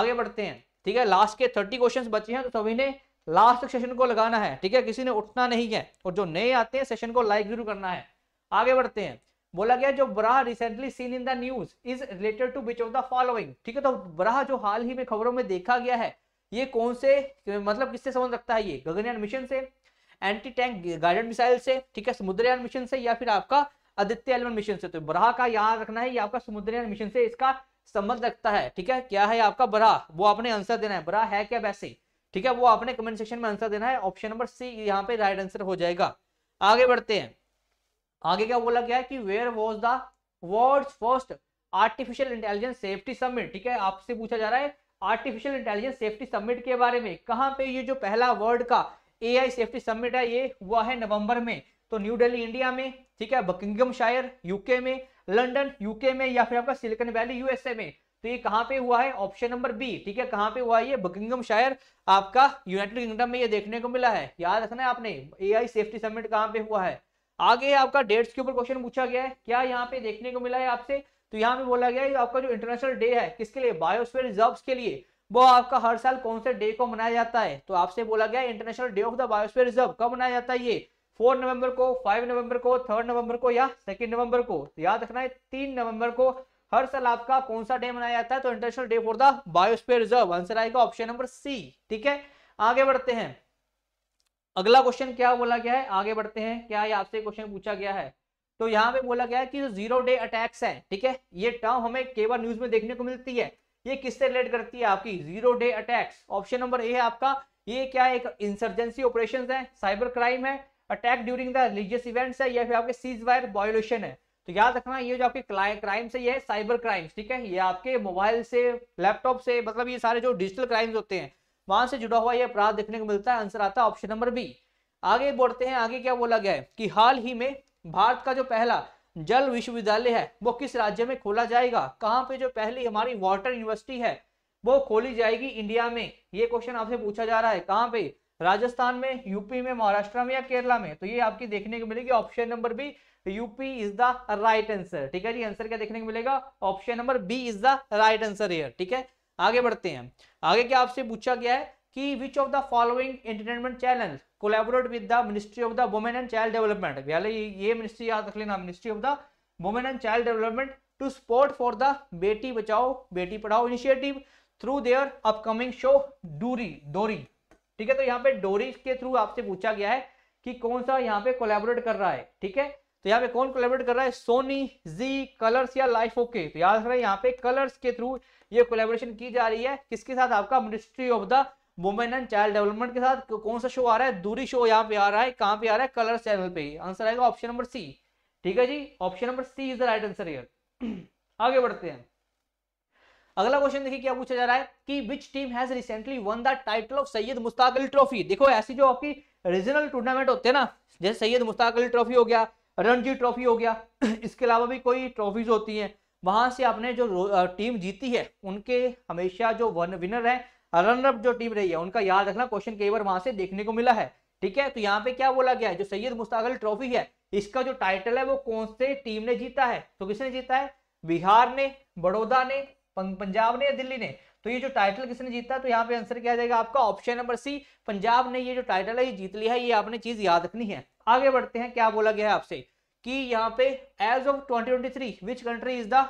आगे बढ़ते हैं ठीक है लास्ट के थर्टी क्वेश्चन बचे हैं तो सभी ने लास्ट सेशन को लगाना है ठीक है किसी ने उठना नहीं है और जो नए आते हैं सेशन को लाइक जरूर करना है आगे बढ़ते हैं बोला गया जो ब्राह recently seen in the news is related to which of the following ठीक है तो ब्राह जो हाल ही में खबरों में देखा गया है ये कौन से मतलब किससे संबंध रखता है ये गगनयान मिशन से एंटी टैंक गाइडेड मिसाइल से ठीक है समुद्रयान मिशन से या फिर आपका आदित्य एलवन मिशन से तो बराह का याद रखना है ये आपका समुद्रयान मिशन से इसका संबंध रखता है ठीक है क्या है आपका बराह वो आपने आंसर देना है बराह है क्या वैसे ठीक है वो आपने कमेंट सेक्शन में आंसर देना है ऑप्शन नंबर सी यहाँ पे राइट आंसर हो जाएगा आगे बढ़ते हैं आगे क्या बोला गया है कि where was the world first artificial intelligence safety summit ठीक है आपसे पूछा जा रहा है आर्टिफिशियल इंटेलिजेंस सेफ्टी समिट के बारे में कहां पे ये जो पहला वर्ल्ड का एआई सेफ्टी समिट है ये हुआ है नवंबर में तो न्यू दिल्ली इंडिया में ठीक है बकिंगम शायर यूके में लंडन यूके में या फिर आपका सिलिकन वैली यूएसए में तो ये कहाँ पे हुआ है ऑप्शन नंबर बी ठीक है कहाँ पे हुआ है ये बकिंगम शायर आपका यूनाइटेड किंगडम में ये देखने को मिला है याद रखना है आपने एआई सेफ्टी समिट कहां पे हुआ है आगे आपका डेट्स के ऊपर क्वेश्चन पूछा गया है क्या यहाँ पे देखने को मिला है आपसे तो यहाँ पे बोला गया है आपका जो इंटरनेशनल डे है किसके लिए बायोस्फेयर रिजर्व के लिए वो आपका हर साल कौन से डे को मनाया जाता है तो आपसे बोला गया international day of the biosphere reserve कब मनाया जाता है ये फोर नवंबर को फाइव नवंबर को थर्ड नवंबर को या सेकेंड नवंबर को तो याद रखना है तीन नवंबर को हर साल आपका कौन सा डे मनाया जाता है तो international day for the biosphere reserve answer आएगा ऑप्शन नंबर सी ठीक है आगे बढ़ते हैं अगला क्वेश्चन क्या बोला गया है आगे बढ़ते हैं क्या ये आपसे क्वेश्चन पूछा गया है तो यहाँ पे बोला गया है कि जो जीरो डे अटैक्स है ठीक है ये टर्म हमें केवल न्यूज में देखने को मिलती है ये किससे रिलेट करती है आपकी zero day attacks option number A है आपका ये क्या है एक इंसर्जेंसी ऑपरेशन है साइबर क्राइम है attack during the religious events है या फिर आपके सीज वायर वॉयोलेशन है तो याद रखना ये जो आपके क्राइम से ये है साइबर क्राइम ठीक है ये आपके मोबाइल से लैपटॉप से मतलब ये सारे जो डिजिटल क्राइम्स होते हैं वहां से जुड़ा हुआ ये अपराध देखने को मिलता है आंसर आता है ऑप्शन नंबर बी आगे बढ़ते हैं आगे क्या बोला गया है कि हाल ही में भारत का जो पहला जल विश्वविद्यालय है वो किस राज्य में खोला जाएगा कहाँ पे जो पहली हमारी वाटर यूनिवर्सिटी है वो खोली जाएगी इंडिया में ये क्वेश्चन आपसे पूछा जा रहा है कहाँ पे राजस्थान में यूपी में महाराष्ट्र में या केरला में तो ये आपकी देखने को मिलेगी option number B UP is the right answer ठीक है जी आंसर क्या देखने को मिलेगा option number B is the right answer here ठीक है आगे बढ़ते हैं आगे क्या आपसे पूछा गया है कि which of the following entertainment channel collaborate with the ministry of the women and child development पहले ये मिनिस्ट्री याद रख लेना ministry of the women and child development to support for the Beti Bachao Beti Padhao initiative through their upcoming show डूरी डोरी ठीक है तो यहाँ पे डोरी के थ्रू आपसे पूछा गया है कि कौन सा यहाँ पे कोलेबोरेट कर रहा है ठीक है तो यहाँ पे कौन कोलेबोरेट कर रहा है सोनी जी कलर्स या लाइफ ओके तो याद हैं यहाँ पे कलर्स के थ्रू ये कोलेबोरेशन की जा रही है किसके साथ आपका ministry of the women and child development के साथ कौन सा शो आ रहा है दूरी शो यहाँ पे आ रहा है कहाँ पे आ रहा है कलर्स चैनल पे आंसर आएगा ऑप्शन नंबर सी ठीक है जी option number C is the right answer आगे बढ़ते हैं अगला क्वेश्चन देखिए क्या पूछा जा रहा है कि which team has recently won the title of Syed Mushtaq Ali trophy देखो ऐसी जो आपकी रीजनल टूर्नामेंट होते हैं ना जैसे सैयद मुश्ताक अली ट्रॉफी हो गया रणजी ट्रॉफी हो गया इसके अलावा भी कोई ट्रॉफीज होती हैं वहां से आपने जो टीम जीती है उनके हमेशा जो वन विनर है रनरअप जो टीम रही है उनका याद रखना क्वेश्चन कई बार वहां से देखने को मिला है ठीक है तो यहाँ पे क्या बोला गया है जो सैयद मुश्ताक अली ट्रॉफी है इसका जो टाइटल है वो कौन से टीम ने जीता है तो किसने जीता है बिहार ने बड़ौदा ने पंजाब ने या दिल्ली ने तो ये जो टाइटल किसने जीता तो यहाँ पे आंसर क्या जाएगा आपका ऑप्शन नंबर सी पंजाब ने ये जो टाइटल है ये जीत लिया है ये आपने चीज याद रखनी है आगे बढ़ते हैं क्या बोला गया है आपसे कि यहाँ पे as of 2023 which country is the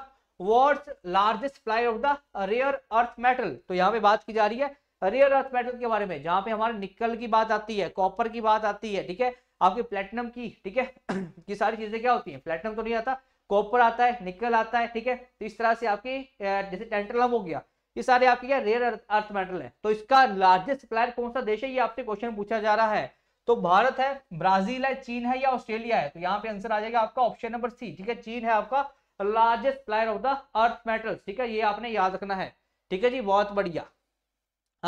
world largest supply of the rare earth metal तो यहाँ पे बात की जा रही है रेयर अर्थ मेटल के बारे में जहां पे हमारे निकल की बात आती है कॉपर की बात आती है ठीक है आपके प्लेटिनम की ठीक है ये सारी चीजें क्या होती है प्लेटिनम तो नहीं आता कॉपर आता है निकल आता है ठीक है तो इस तरह से आपकी जैसे टेंटलम हो गया ये सारे आपके क्या रेयर अर्थ मेटल है तो इसका लार्जेस्ट सप्लायर कौन सा देश है ये आपसे क्वेश्चन पूछा जा रहा है तो भारत है ब्राजील है चीन है या ऑस्ट्रेलिया है तो यहाँ पे आंसर आ जाएगा आपका ऑप्शन नंबर सी ठीक है चीन है आपका largest supplier of the earth metal ठीक है ये आपने याद रखना है ठीक है जी बहुत बढ़िया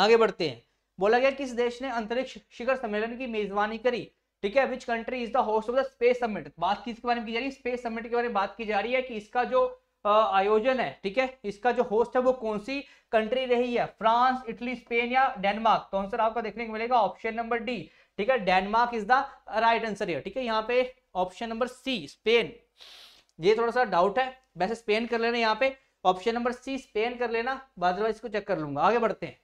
आगे बढ़ते हैं बोला गया किस देश ने अंतरिक्ष शिखर सम्मेलन की मेजबानी करी ठीक है which country is the host of the space summit बात किसके बारे में की जा रही है स्पेस समिट के बारे में बात की जा रही है कि इसका जो आयोजन है ठीक है इसका जो होस्ट है वो कौन सी कंट्री रही है फ्रांस इटली स्पेन या डेनमार्क तो आंसर आपका देखने को मिलेगा ऑप्शन नंबर डी ठीक है Denmark is the right answer है ठीक है यहाँ पे ऑप्शन नंबर सी स्पेन ये थोड़ा सा डाउट है वैसे स्पेन कर लेना यहाँ पे ऑप्शन नंबर सी स्पेन कर लेना बाद को चेक कर लूंगा आगे बढ़ते हैं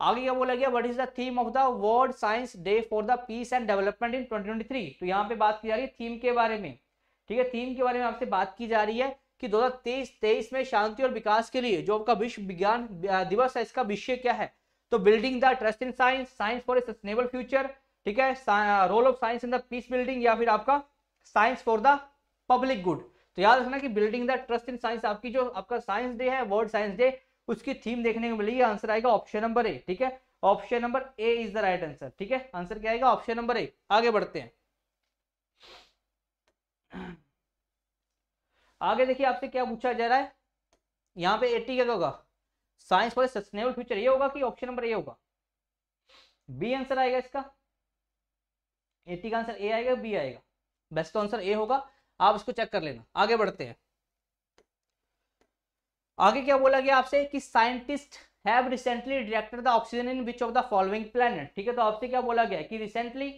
आगे क्या बोला गया what is the theme of the world science day for the peace and development in 2023 तो यहाँ पे बात की जा रही है थीम के बारे में ठीक है थीम के बारे में आपसे बात की जा रही है कि 2023 23 में शांति और विकास के लिए जो आपका विश्व विज्ञान दिवस है इसका विषय क्या है तो building the trust in science science for a sustainable future ठीक है role of science in the peace building या फिर आपका science for the public good तो याद रखना कि building the trust in science आपकी जो आपका साइंस डे है वर्ल्ड साइंस डे उसकी थीम देखने को मिलेगी आंसर आएगा ऑप्शन नंबर ए ठीक है option number A is the right answer ठीक है आंसर क्या आएगा ऑप्शन नंबर ए आगे बढ़ते हैं आगे देखिए आपसे क्या पूछा जा रहा है यहां पे एटी क्या होगा साइंस फॉर सस्टेनेबल फ्यूचर ये होगा कि ऑप्शन नंबर ए होगा बी आंसर आएगा इसका एटी का आंसर ए आएगा बी आएगा बेस्ट आंसर ए होगा आप इसको चेक कर लेना आगे बढ़ते हैं आगे क्या बोला गया आपसे कि scientist have recently detected the oxygen in which of the following planet ठीक है तो आपसे क्या बोला गया कि रिसेंटली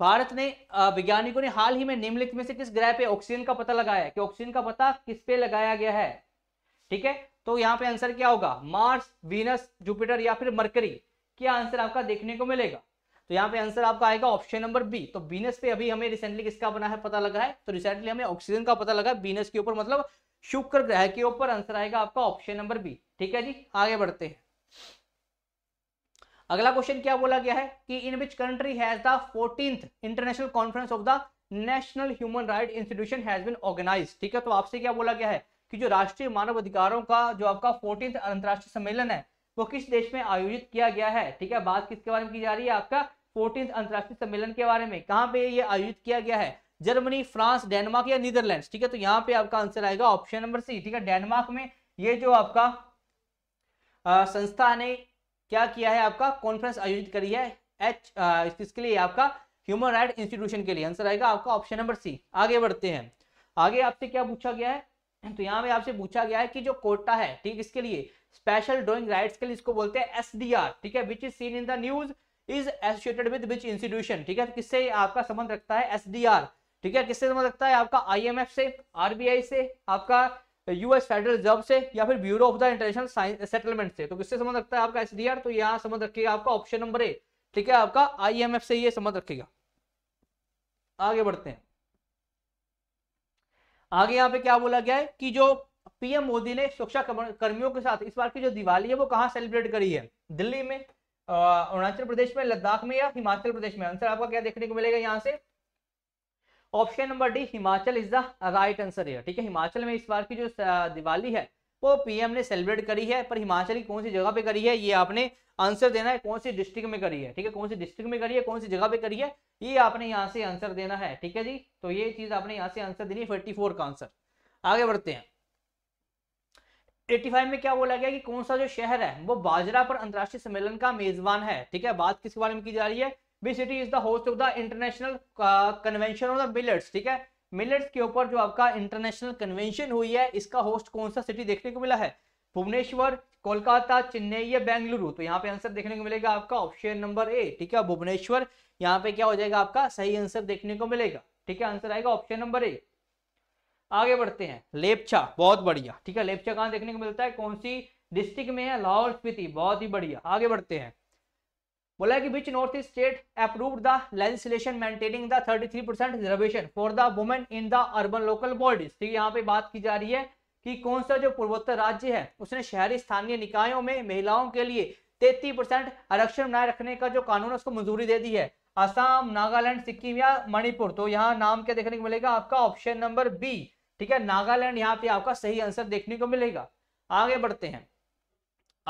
भारत ने वैज्ञानिकों ने हाल ही में निम्नलिखित में से किस ग्रह पे ऑक्सीजन का पता लगाया है कि ऑक्सीजन का पता किस पे लगाया गया है ठीक है तो यहाँ पे आंसर क्या होगा मार्स वीनस जुपिटर या फिर मरकरी क्या आंसर आपका देखने को मिलेगा तो यहाँ पे आंसर आपका आएगा ऑप्शन नंबर बी तो बीनस पे अभी हमें रिसेंटली किसका बना है पता लगा है तो रिसेंटली हमें ऑक्सीजन का पता लगा है बीनस के ऊपर मतलब शुक्र ग्रह के ऊपर आंसर आएगा आपका ऑप्शन नंबर बी ठीक है जी आगे बढ़ते हैं अगला क्वेश्चन क्या बोला गया है कि in which country has the fourteen international conference of the national human right institution has been organise ठीक है तो आपसे क्या बोला गया है कि जो राष्ट्रीय मानव अधिकारों का जो आपका फोर्टीन अंतर्राष्ट्रीय सम्मेलन है वो किस देश में आयोजित किया गया है ठीक है बात किसके बारे में की जा रही है आपका फोर्टीन अंतर्राष्ट्रीय सम्मेलन के बारे में कहां पे ये आयोजित किया गया है जर्मनी फ्रांस डेनमार्क या नीदरलैंड ठीक है तो यहाँ पे आपका आंसर आएगा ऑप्शन नंबर सी ठीक है डेनमार्क में ये जो आपका संस्था ने क्या किया है आपका कॉन्फ्रेंस आयोजित करी है एच इसके लिए आपका ह्यूमन राइट इंस्टीट्यूशन के लिए आंसर आएगा आपका ऑप्शन नंबर सी आगे बढ़ते हैं आगे आपसे क्या पूछा गया है तो यहाँ पे आपसे पूछा गया है कि जो कोटा है ठीक इसके लिए स्पेशल ड्रॉइंग राइट्स के लिए इसको बोलते हैं एस ठीक है which is seen in the news is associated with which institution ठीक है तो किससे आपका संबंध रखता है एस ठीक है किससे समझ सकता है आपका आईएमएफ से आरबीआई से आपका यूएस फेडरल रिजर्व से या फिर bureau of the international settlement से तो किससे समझ सकता है आपका एसडीआर तो यहाँ समझ रखिएगा आपका ऑप्शन नंबर ए ठीक है आपका आईएमएफ से ये समझ रखिएगा आगे बढ़ते हैं आगे यहाँ पे क्या बोला गया है कि जो पीएम मोदी ने सुरक्षा कर्मियों के साथ इस बार की जो दिवाली है वो कहाँ सेलिब्रेट करी है दिल्ली में अरुणाचल प्रदेश में लद्दाख में या हिमाचल प्रदेश में आंसर आपका क्या देखने को मिलेगा यहाँ से option number D Himachal is the right answer है ठीक है हिमाचल में इस बार की जो दिवाली है वो पीएम ने सेलिब्रेट करी है पर हिमाचल की कौन सी जगह पे करी है ये आपने आंसर देना है कौन सी डिस्ट्रिक्ट में करी है ठीक है कौन सी डिस्ट्रिक्ट में करी है कौन सी जगह पे करी है ये आपने यहाँ से आंसर देना है ठीक है जी तो ये चीज आपने यहाँ से आंसर देनी है फोर्टी फोर का आंसर आगे बढ़ते हैं 85 में क्या बोला गया कि कौन सा जो शहर है वो बाजरा पर अंतर्राष्ट्रीय सम्मेलन का मेजबान है ठीक है बात किसके बारे में की जा रही है which city is the host of the international convention of the millets ठीक है मिलेट्स के ऊपर जो आपका इंटरनेशनल कन्वेंशन हुई है इसका होस्ट कौन सा सिटी देखने को मिला है भुवनेश्वर कोलकाता चेन्नई या बेंगलुरु तो यहाँ पे आंसर देखने को मिलेगा आपका ऑप्शन नंबर ए ठीक है भुवनेश्वर यहाँ पे क्या हो जाएगा आपका सही आंसर देखने को मिलेगा ठीक है आंसर आएगा ऑप्शन नंबर ए आगे बढ़ते हैं लेपचा बहुत बढ़िया ठीक है लेपचा कहाँ देखने को मिलता है कौन सी डिस्ट्रिक्ट में है लाहौल स्पीति बहुत ही बढ़िया आगे बढ़ते हैं बोला कि which north east state approve the legislation maintaining the 33 percent reservation for the women in the urban local bodies ठीक है यहाँ पे बात की जा रही है कि कौन सा जो पूर्वोत्तर राज्य है उसने शहरी स्थानीय निकायों में महिलाओं के लिए 33 परसेंट आरक्षण बनाए रखने का जो कानून है उसको मंजूरी दे दी है असम नागालैंड सिक्किम या मणिपुर तो यहाँ नाम क्या देखने को मिलेगा आपका ऑप्शन नंबर बी ठीक है नागालैंड यहाँ पे आपका सही आंसर देखने को मिलेगा आगे बढ़ते हैं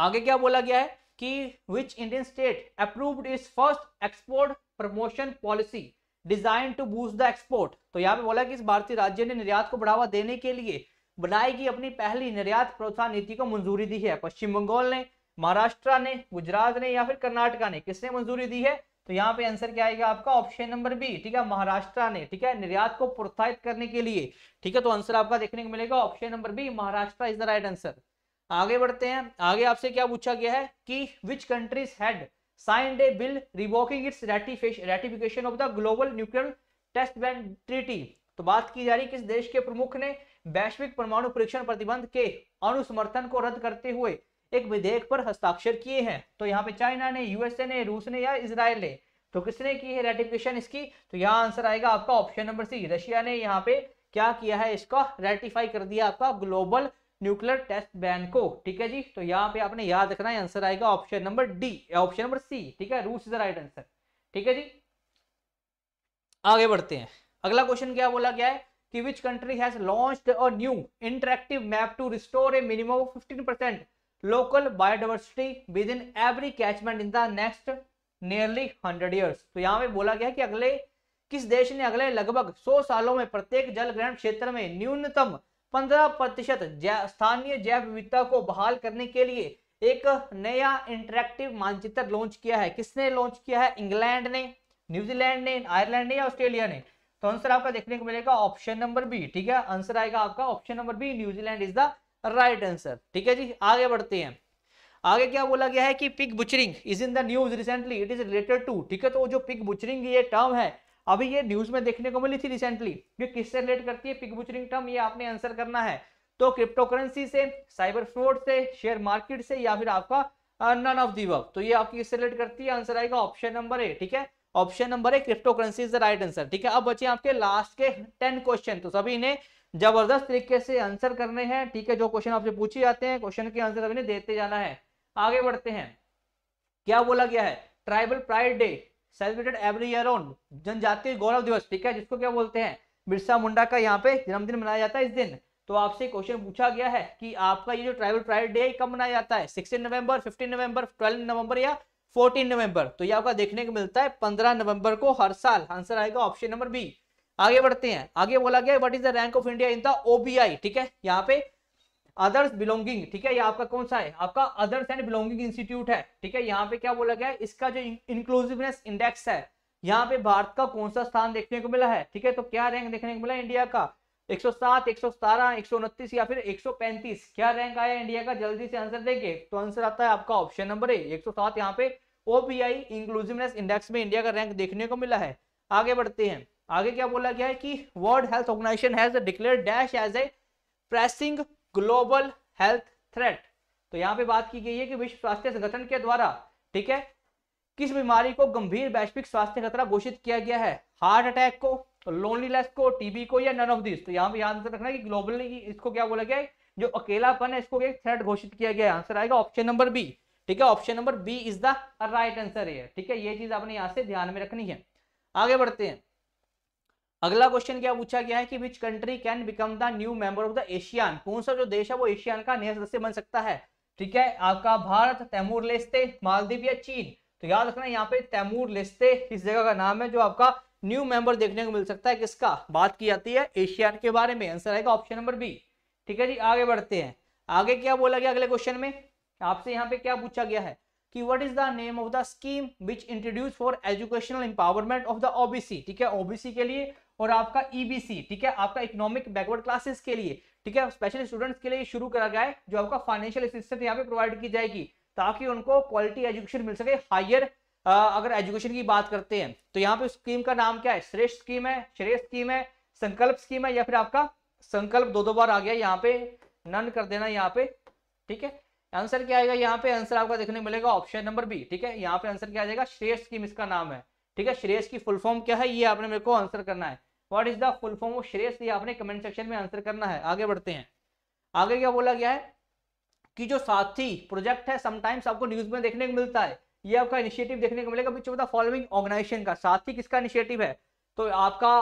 आगे क्या बोला गया है कि which Indian state approved is first export promotion policy design to boost the export तो यहाँ पे बोला कि इस भारतीय राज्य ने निर्यात को बढ़ावा देने के लिए बनाई गई अपनी पहली निर्यात प्रोत्साहन नीति को मंजूरी दी है पश्चिम बंगाल ने महाराष्ट्र ने गुजरात ने या फिर कर्नाटका ने किसने मंजूरी दी है तो यहाँ पे आंसर क्या आएगा आपका ऑप्शन नंबर बी ठीक है महाराष्ट्र ने ठीक है निर्यात को प्रोत्साहित करने के लिए ठीक है तो आंसर आपका देखने को मिलेगा option number B Maharashtra is the right answer आगे बढ़ते हैं आगे आपसे क्या पूछा गया है कि which countries had signed a bill revoking its ratification of the global nuclear test ban treaty तो बात की जा रही किस देश के प्रमुख ने वैश्विक परमाणु परीक्षण प्रतिबंध के अनुसमर्थन को रद्द करते हुए एक विधेयक पर हस्ताक्षर किए हैं तो यहाँ पे चाइना ने यूएसए ने रूस ने या इसराइल ने तो किसने की है रेटिफिकेशन इसकी तो यहाँ आंसर आएगा आपका ऑप्शन नंबर सी रशिया ने यहाँ पे क्या किया है इसका रेटिफाई कर दिया आपका ग्लोबल न्यूक्लियर टेस्ट बैन को ठीक है जी तो यहाँ पे आपने याद रखना है आंसर आएगा option number D option number C ठीक है रूस इज द राइट आंसर ठीक है जी आगे बढ़ते हैं अगला क्वेश्चन क्या बोला गया है कि which country has launch a new interactive map to restore a minimum of 15% local biodiversity within every catchment in the next nearly hundred years तो यहाँ पे बोला गया कि अगले किस देश ने अगले लगभग 100 सालों में प्रत्येक जल ग्रहण क्षेत्र में न्यूनतम 15 प्रतिशत जै, स्थानीय जैव विविधता को बहाल करने के लिए एक नया इंटरेक्टिव मानचित्र लॉन्च किया है किसने लॉन्च किया है इंग्लैंड ने न्यूजीलैंड ने आयरलैंड ने या ऑस्ट्रेलिया ने तो आंसर आपका देखने को मिलेगा ऑप्शन नंबर बी ठीक है आंसर आएगा आपका option number B New Zealand is the right answer ठीक है जी आगे बढ़ते हैं आगे क्या बोला गया है कि pig butchering is in the news recently it is related to ठीक है तो जो पिक बुचरिंग ये टर्म है अभी ये न्यूज में देखने को मिली थी रिसेंटली ये किससे रिलेट करती है पिक बुचरिंग टर्म ये आपने आंसर करना है तो क्रिप्टो करेंसी से साइबर फ्रॉड से शेयर मार्केट से या फिर आपका नन ऑफ दी वर्क तो ये आपकी किससे रिलेट करती है आंसर आएगा ऑप्शन नंबर ए ठीक है option number A crypto currency is the right answer ठीक है अब बचे आपके लास्ट के टेन क्वेश्चन तो सभी इन्हें जबरदस्त तरीके से आंसर करने हैं ठीक है जो क्वेश्चन आपसे पूछे जाते हैं क्वेश्चन के आंसर अभी देते जाना है आगे बढ़ते हैं क्या बोला गया है tribal pride day celebrated every year on Janjatiya Gaurav दिवस ठीक है जिसको क्या बोलते हैं बिरसा मुंडा का यहाँ पे जन्मदिन मनाया जाता है इस दिन तो आपसे क्वेश्चन पूछा गया है कि आपका ये जो ट्राइबल प्राइड डे कब मनाया जाता है sixteen November fifteen November twelve November या फोर्टीन नवंबर तो ये आपका देखने को मिलता है पंद्रह नवंबर को हर साल आंसर आएगा ऑप्शन नंबर बी आगे बढ़ते हैं आगे बोला गया what is the rank of India in the OBI ठीक है यहाँ पे अदर्स बिलोंगिंग ठीक है ये आपका कौन सा है आपका अदर्स एंड बिलोंगिंग इंस्टीट्यूट है ठीक है यहाँ पे क्या बोला गया इसका जो इंक्लूसिवनेस इंडेक्स है यहाँ पे भारत का कौन सा स्थान देखने को मिला है ठीक है तो क्या रैंक देखने को मिला इंडिया का 107, 117, 129 या फिर 135 क्या रैंक आया इंडिया का जल्दी से आंसर देंगे तो आंसर आता है आपका ऑप्शन नंबर ए 107 यहाँ पे ओपीआई इंक्लूसिवनेस इंडेक्स में इंडिया का रैंक देखने को मिला है आगे बढ़ते हैं आगे क्या बोला गया है कि world health organisation has declare dash as a pressing global health threat तो यहाँ पे बात की गई है कि विश्व स्वास्थ्य संगठन के द्वारा ठीक है किस बीमारी को गंभीर वैश्विक स्वास्थ्य खतरा घोषित किया गया है हार्ट अटैक को लोनलीनेस को टीबी को या नन ऑफ दिस तो यहाँ पर याद रखना कि ग्लोबली इसको क्या बोला गया है जो अकेलापन है इसको एक थ्रेट घोषित किया गया है आंसर आएगा ऑप्शन नंबर बी ठीक है option number B is the right answer ठीक है ये चीज आपने यहाँ से ध्यान में रखनी है आगे बढ़ते हैं अगला क्वेश्चन क्या पूछा गया है कि which country can become the new member of the ASEAN कौन सा जो देश है वो एशियान का नया सदस्य बन सकता है ठीक है आपका भारत तैमूर लेस्ते मालदीव या चीन तो याद रखना यहाँ पे तैमूर लेस्ते इस जगह का नाम है जो आपका न्यू मेंबर देखने को मिल सकता है किसका बात की जाती है एशियान के बारे में आंसर आएगा ऑप्शन नंबर बी ठीक है जी आगे बढ़ते हैं आगे क्या बोला गया अगले क्वेश्चन में आपसे यहाँ पे क्या पूछा गया है कि what is the name of the scheme which introduce for educational empowerment of the OBC ठीक है ओबीसी के लिए और आपका ईबीसी e ठीक है आपका इकोनॉमिक बैकवर्ड क्लासेस के लिए ठीक है स्पेशल स्टूडेंट्स के लिए शुरू करा गया है जो आपका फाइनेंशियल असिस्टेंस यहाँ पे प्रोवाइड की जाएगी ताकि उनको क्वालिटी एजुकेशन मिल सके हायर अगर एजुकेशन की बात करते हैं तो यहाँ पे स्कीम का नाम क्या है श्रेष्ठ स्कीम है श्रेष्ठ स्कीम है संकल्प स्कीम है या फिर आपका संकल्प दो दो बार आ गया यहाँ पे नन कर देना यहाँ पे ठीक है आंसर क्या आएगा यहाँ पे आंसर आपका देखने मिलेगा ऑप्शन नंबर बी ठीक है यहाँ पे आंसर क्या आ जाएगा श्रेष्ठ स्कीम इसका नाम है ठीक है श्रेष्ठ की फुल फॉर्म क्या है ये आपने मेरे को आंसर करना है what is the full form of Shreyas ये आपने कमेंट सेक्शन में आंसर करना है आगे बढ़ते हैं आगे क्या बोला गया है कि जो साथी प्रोजेक्ट है समटाइम्स आपको न्यूज में देखने को मिलता है ये आपका इनिशिएटिव देखने को मिलेगा पीछे फॉलोइंग ऑर्गेनाइजेशन का साथी किसका इनिशिएटिव है तो आपका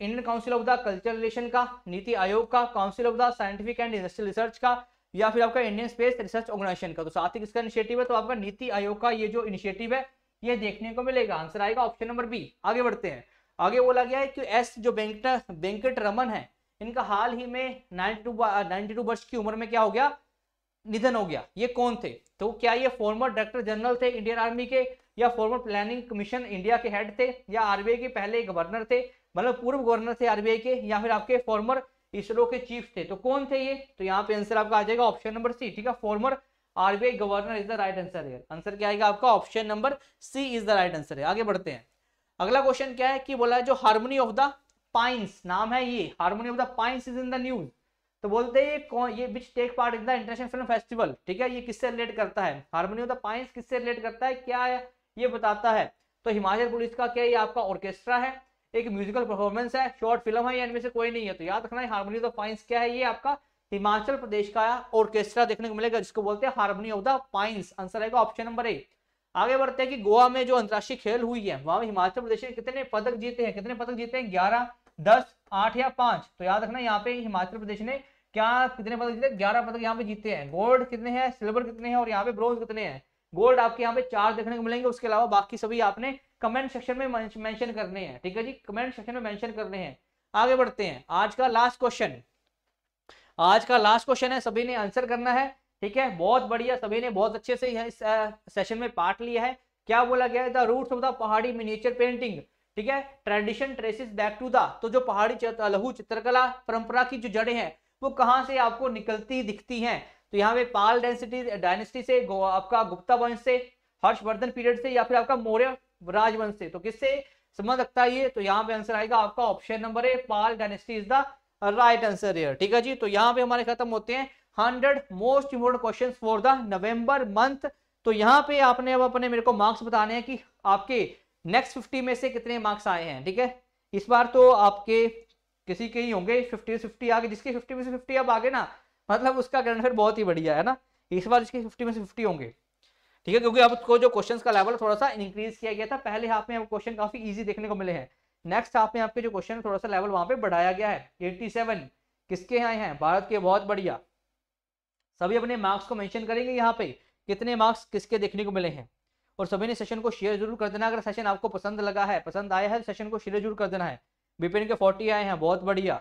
Indian council of the culture relation का नीति आयोग का council of the scientific and industrial research का या फिर आपका इंडियन स्पेस रिसर्च ऑर्गेनाइजेशन का तो साथ ही किसका इनिशिएटिव है तो आपका नीति आयोग का ये जो इनिशिएटिव है ये देखने को मिलेगा आंसर आएगा ऑप्शन नंबर बी आगे बढ़ते हैं आगे बोला गया है कि एस जो वेंकट वेंकट रमन है इनका हाल ही में नाइनटी टू नाइनटी टू वर्ष की उम्र में क्या हो गया निधन हो गया ये कौन थे तो क्या ये फॉर्मर डायरेक्टर जनरल थे इंडियन आर्मी के या फॉर्मर प्लानिंग कमीशन इंडिया के हेड थे या आरबीआई के पहले गवर्नर थे मतलब पूर्व गवर्नर थे आरबीआई के या फिर आपके फॉर्मर इसरो के चीफ थे तो कौन थे ये तो यहाँ पे आंसर आपका आ जाएगा ऑप्शन नंबर सी ठीक है former RBI governor is the right answer है आंसर क्या आएगा आपका option number C is the right answer है आगे बढ़ते हैं अगला क्वेश्चन क्या है कि बोला है जो हार्मोनी ऑफ द पाइंस नाम है ये harmony of the pines is in the news तो बोलते हैं ये कौन ये which take part in the international film festival ठीक है ये किससे रिलेट करता है हार्मोनी ऑफ द पाइंस किससे रिलेट करता है क्या है ये बताता है तो हिमाचल पुलिस का क्या ये आपका ऑर्केस्ट्रा है एक म्यूजिकल परफॉर्मेंस है शॉर्ट फिल्म है या इनमें से कोई नहीं है तो याद रखना है हार्मोनी ऑफ द पाइंस क्या है ये आपका हिमाचल प्रदेश का ऑर्केस्ट्रा देखने को मिलेगा जिसको बोलते हैं harmony of the pines answer आएगा ऑप्शन नंबर ए आगे बढ़ते हैं कि गोवा में जो अंतर्राष्ट्रीय खेल हुई है वहां हिमाचल प्रदेश ने कितने पदक जीते हैं कितने पदक जीते हैं ग्यारह दस आठ या पांच तो याद रखना यहाँ पे हिमाचल प्रदेश ने क्या कितने पदक जीते ग्यारह पदक यहाँ पे जीते हैं गोल्ड कितने हैं सिल्वर कितने हैं और यहाँ पे ब्रॉन्ज कितने हैं गोल्ड आपके यहाँ पे चार देखने को मिलेंगे उसके अलावा बाकी सभी आपने कमेंट सेक्शन में मेंशन करने हैं ठीक है जी कमेंट सेक्शन में मेंशन करने हैं आगे बढ़ते हैं आज का लास्ट क्वेश्चन आज का लास्ट क्वेश्चन है सभी ने आंसर करना है ठीक है बहुत बढ़िया सभी ने बहुत अच्छे से इस सेशन में पार्ट लिया है क्या बोला गया है the roots of the Pahari miniature painting ठीक है tradition traces back to the तो जो पहाड़ी लघु चित्रकला परंपरा की जो जड़ें हैं वो कहाँ से आपको निकलती दिखती हैं तो यहाँ पे पाल डेंसिटी डायनेस्टी से आपका गुप्ता वंश से हर्षवर्धन पीरियड से या फिर आपका मौर्य राजवंश से तो किससे संबंध रखता है ये तो यहाँ पे आंसर आएगा आपका option number A Pala dynasty is the right answer ठीक है जी तो यहाँ पे हमारे खत्म होते हैं hundred most important question for the November month तो यहाँ पे आपने अब अपने मेरे को मार्क्स बताने हैं कि आपके नेक्स्ट फिफ्टी में से कितने मार्क्स आए हैं ठीक है इस बार तो आपके किसी के ही होंगे फिफ्टी फिफ्टी आगे जिसके फिफ्टी में से फिफ्टी अब आगे ना मतलब उसका फिर बहुत ही बढ़िया है ना इस बार जिसके फिफ्टी में से फिफ्टी होंगे ठीक है क्योंकि आपको जो क्वेश्चन का लेवल थोड़ा सा इंक्रीज किया गया था पहले हाफ में आपको क्वेश्चन काफी ईजी देखने को मिले हैं नेक्स्ट हाफ में आपके जो क्वेश्चन थोड़ा सा लेवल वहां पे बढ़ाया गया है एट्टी किसके आए हैं भारत के बहुत बढ़िया सभी अपने मार्क्स को मेंशन करेंगे यहाँ पे कितने मार्क्स किसके देखने को मिले हैं और सभी ने सेशन को शेयर जरूर कर देना अगर सेशन आपको पसंद लगा है पसंद आया है तो सेशन को शेयर जरूर कर देना है बिपिन के फोर्टी आए हैं बहुत बढ़िया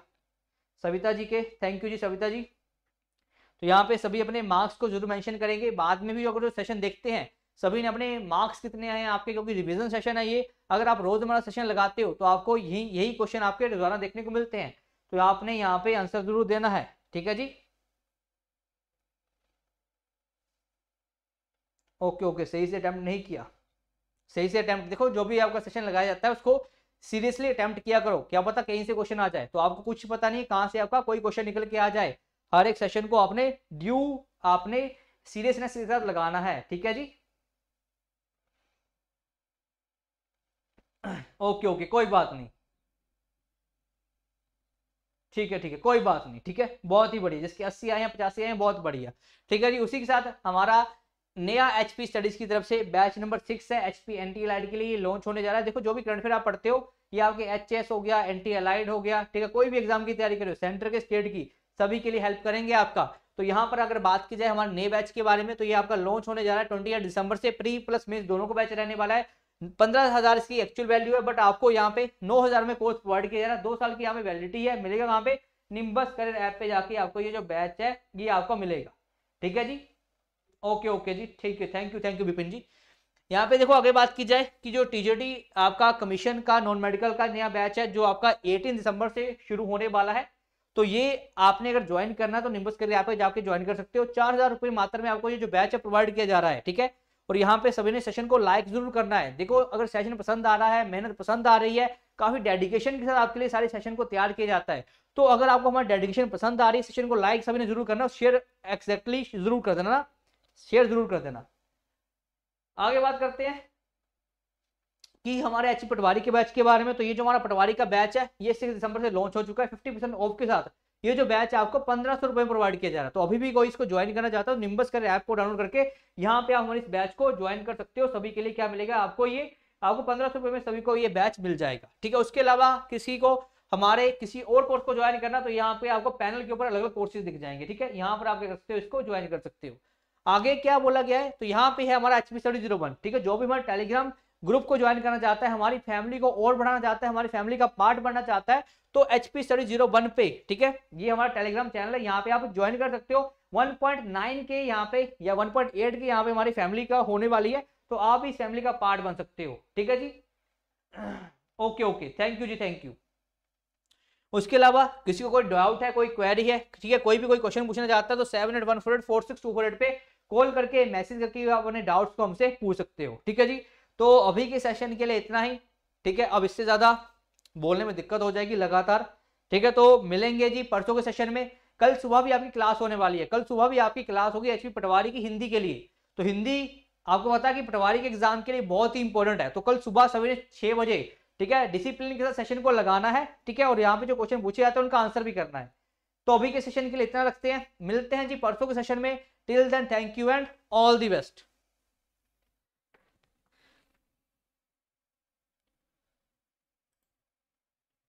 सविता जी के थैंक यू जी सविता जी तो यहाँ पे सभी अपने मार्क्स को जरूर मेंशन करेंगे बाद में भी अगर जो सेशन देखते हैं सभी ने अपने मार्क्स कितने आए हैं आपके क्योंकि रिविजन सेशन है ये अगर आप रोजमर्रा सेशन लगाते हो तो आपको यही यही क्वेश्चन आपके द्वारा देखने को मिलते हैं तो आपने यहाँ पे आंसर जरूर देना है ठीक है जी ओके ओके सही से अटैम्प्ट नहीं किया सही से अटैम्प्ट देखो जो भी आपका सेशन लगाया जाता है उसको सीरियसली अटैम्प्ट किया करो क्या पता कहीं से क्वेश्चन आ जाए तो आपको कुछ पता नहीं कहाँ से आपका कोई क्वेश्चन निकल के आ जाए हर एक सेशन को आपने ड्यू आपने सीरियसनेस के साथ लगाना है ठीक है जी ओके ओके कोई बात नहीं ठीक है ठीक है कोई बात नहीं ठीक है बहुत ही बढ़िया जिसके अस्सी आए हैं पचासी आए हैं बहुत बढ़िया ठीक है जी उसी के साथ हमारा नया एच पी स्टडीज की तरफ से बैच नंबर सिक्स है H P N T allied के लिए लॉन्च होने जा रहा है देखो जो भी करंट अफेयर आप पढ़ते हो या आपके एच एस हो गया एन टी अलाइड हो गया ठीक है कोई भी एग्जाम की तैयारी करो सेंटर के स्टेट की सभी के लिए हेल्प करेंगे आपका तो यहाँ पर अगर बात की जाए हमारे नए बैच के बारे में तो ये आपका लॉन्च होने जा रहा है ट्वेंटी दिसंबर से प्री प्लस मेन्स दोनों को बैच रहने वाला है पंद्रह हजार इसकी एक्चुअल वैल्यू है बट आपको यहाँ पे नौ हजार में कोर्स प्रोवाइड किया जा रहा है दो साल की यहाँ पे वैलिडिटी है मिलेगा वहां पे निम्बस करियर ऐप पे जाके आपको ये जो बैच है ये आपको मिलेगा ठीक है जी ओके ओके जी ठीक है thank you thank you Vipin ji यहाँ पे देखो आगे बात की जाए कि जो टीजीटी आपका कमीशन का नॉन मेडिकल का नया बैच है जो आपका 18 दिसंबर से शुरू होने वाला है तो ये आपने अगर ज्वाइन करना है तो निम्बस करके यहाँ जाके ज्वाइन कर सकते हो चार हजार रुपये मात्र में आपको ये जो बैच है प्रोवाइड किया जा रहा है ठीक है और यहाँ पे सभी ने सेशन को लाइक जरूर करना है देखो अगर सेशन पसंद आ रहा है मेहनत पसंद आ रही है काफी डेडिकेशन के साथ आपके लिए सारे सेशन को तैयार किया जाता है तो अगर आपको हमारा डेडिकेशन पसंद आ रही है सेशन को लाइक सभी ने जरूर करना शेयर एक्जैक्टली जरूर कर देना शेयर जरूर कर देना आगे बात करते हैं कि हमारे एच पटवारी के बैच के बारे में तो ये जो हमारा पटवारी का बैच है ये सिक्स दिसंबर से लॉन्च हो चुका है फिफ्टी परसेंट ऑफ के साथ ये जो बैच आपको पंद्रह सौ रुपए में प्रोवाइड किया जा रहा है तो अभी भी कोई इसको ज्वाइन करना चाहता है निम्बस कर ऐप को डाउनलोड करके यहाँ पे आप हमारे इस बैच को ज्वाइन कर सकते हो सभी के लिए क्या मिलेगा आपको ये आपको पंद्रह सौ में सभी को ये बैच मिल जाएगा ठीक है उसके अलावा किसी को हमारे किसी और कोर्स को ज्वाइन करना तो यहाँ पे आपको पैनल के ऊपर अलग अलग कोर्सेज दिख जाएंगे ठीक है यहाँ पर आप क्या सकते हो इसको ज्वाइन कर सकते हो आगे क्या बोला गया है तो यहाँ पे है हमारा एचपी स्टडी जीरो वन ठीक है जो भी हमारे टेलीग्राम ग्रुप को ज्वाइन करना चाहता है हमारी फैमिली को और बढ़ाना चाहता है हमारी फैमिली का पार्ट बनना चाहता है तो एचपी स्टडी जीरो वन पे ठीक है ये हमारा टेलीग्राम चैनल है यहाँ पे आप ज्वाइन कर सकते हो 1.9 के यहाँ पे या 1.8 के यहाँ पे हमारी फैमिली का होने वाली है तो आप इस फैमिली का पार्ट बन सकते हो ठीक है जी ओके ओके थैंक यू जी थैंक यू उसके अलावा किसी को कोई डाउट है कोई क्वेरी है ठीक है कोई भी कोई क्वेश्चन पूछना चाहता है तो seven eight one four eight four six two four eight पे कॉल करके मैसेज करके आप अपने डाउट्स को हमसे पूछ सकते हो ठीक है जी तो अभी के सेशन के लिए इतना ही ठीक है अब इससे ज़्यादा बोलने में दिक्कत हो जाएगी लगातार ठीक है तो मिलेंगे जी परसों के सेशन में कल सुबह भी आपकी क्लास होने वाली है कल सुबह भी आपकी क्लास होगी एच पटवारी की हिंदी के लिए तो हिंदी आपको पता है कि पटवारी के एग्जाम के लिए बहुत ही इंपॉर्टेंट है तो कल सुबह सवेरे छह बजे ठीक है डिसिप्लिन के साथ सेशन को लगाना है ठीक है और यहाँ पे जो क्वेश्चन पूछे जाते हैं उनका आंसर भी करना है तो अभी के सेशन के लिए इतना रखते हैं मिलते हैं जी परसों के सेशन में till then thank you and all the best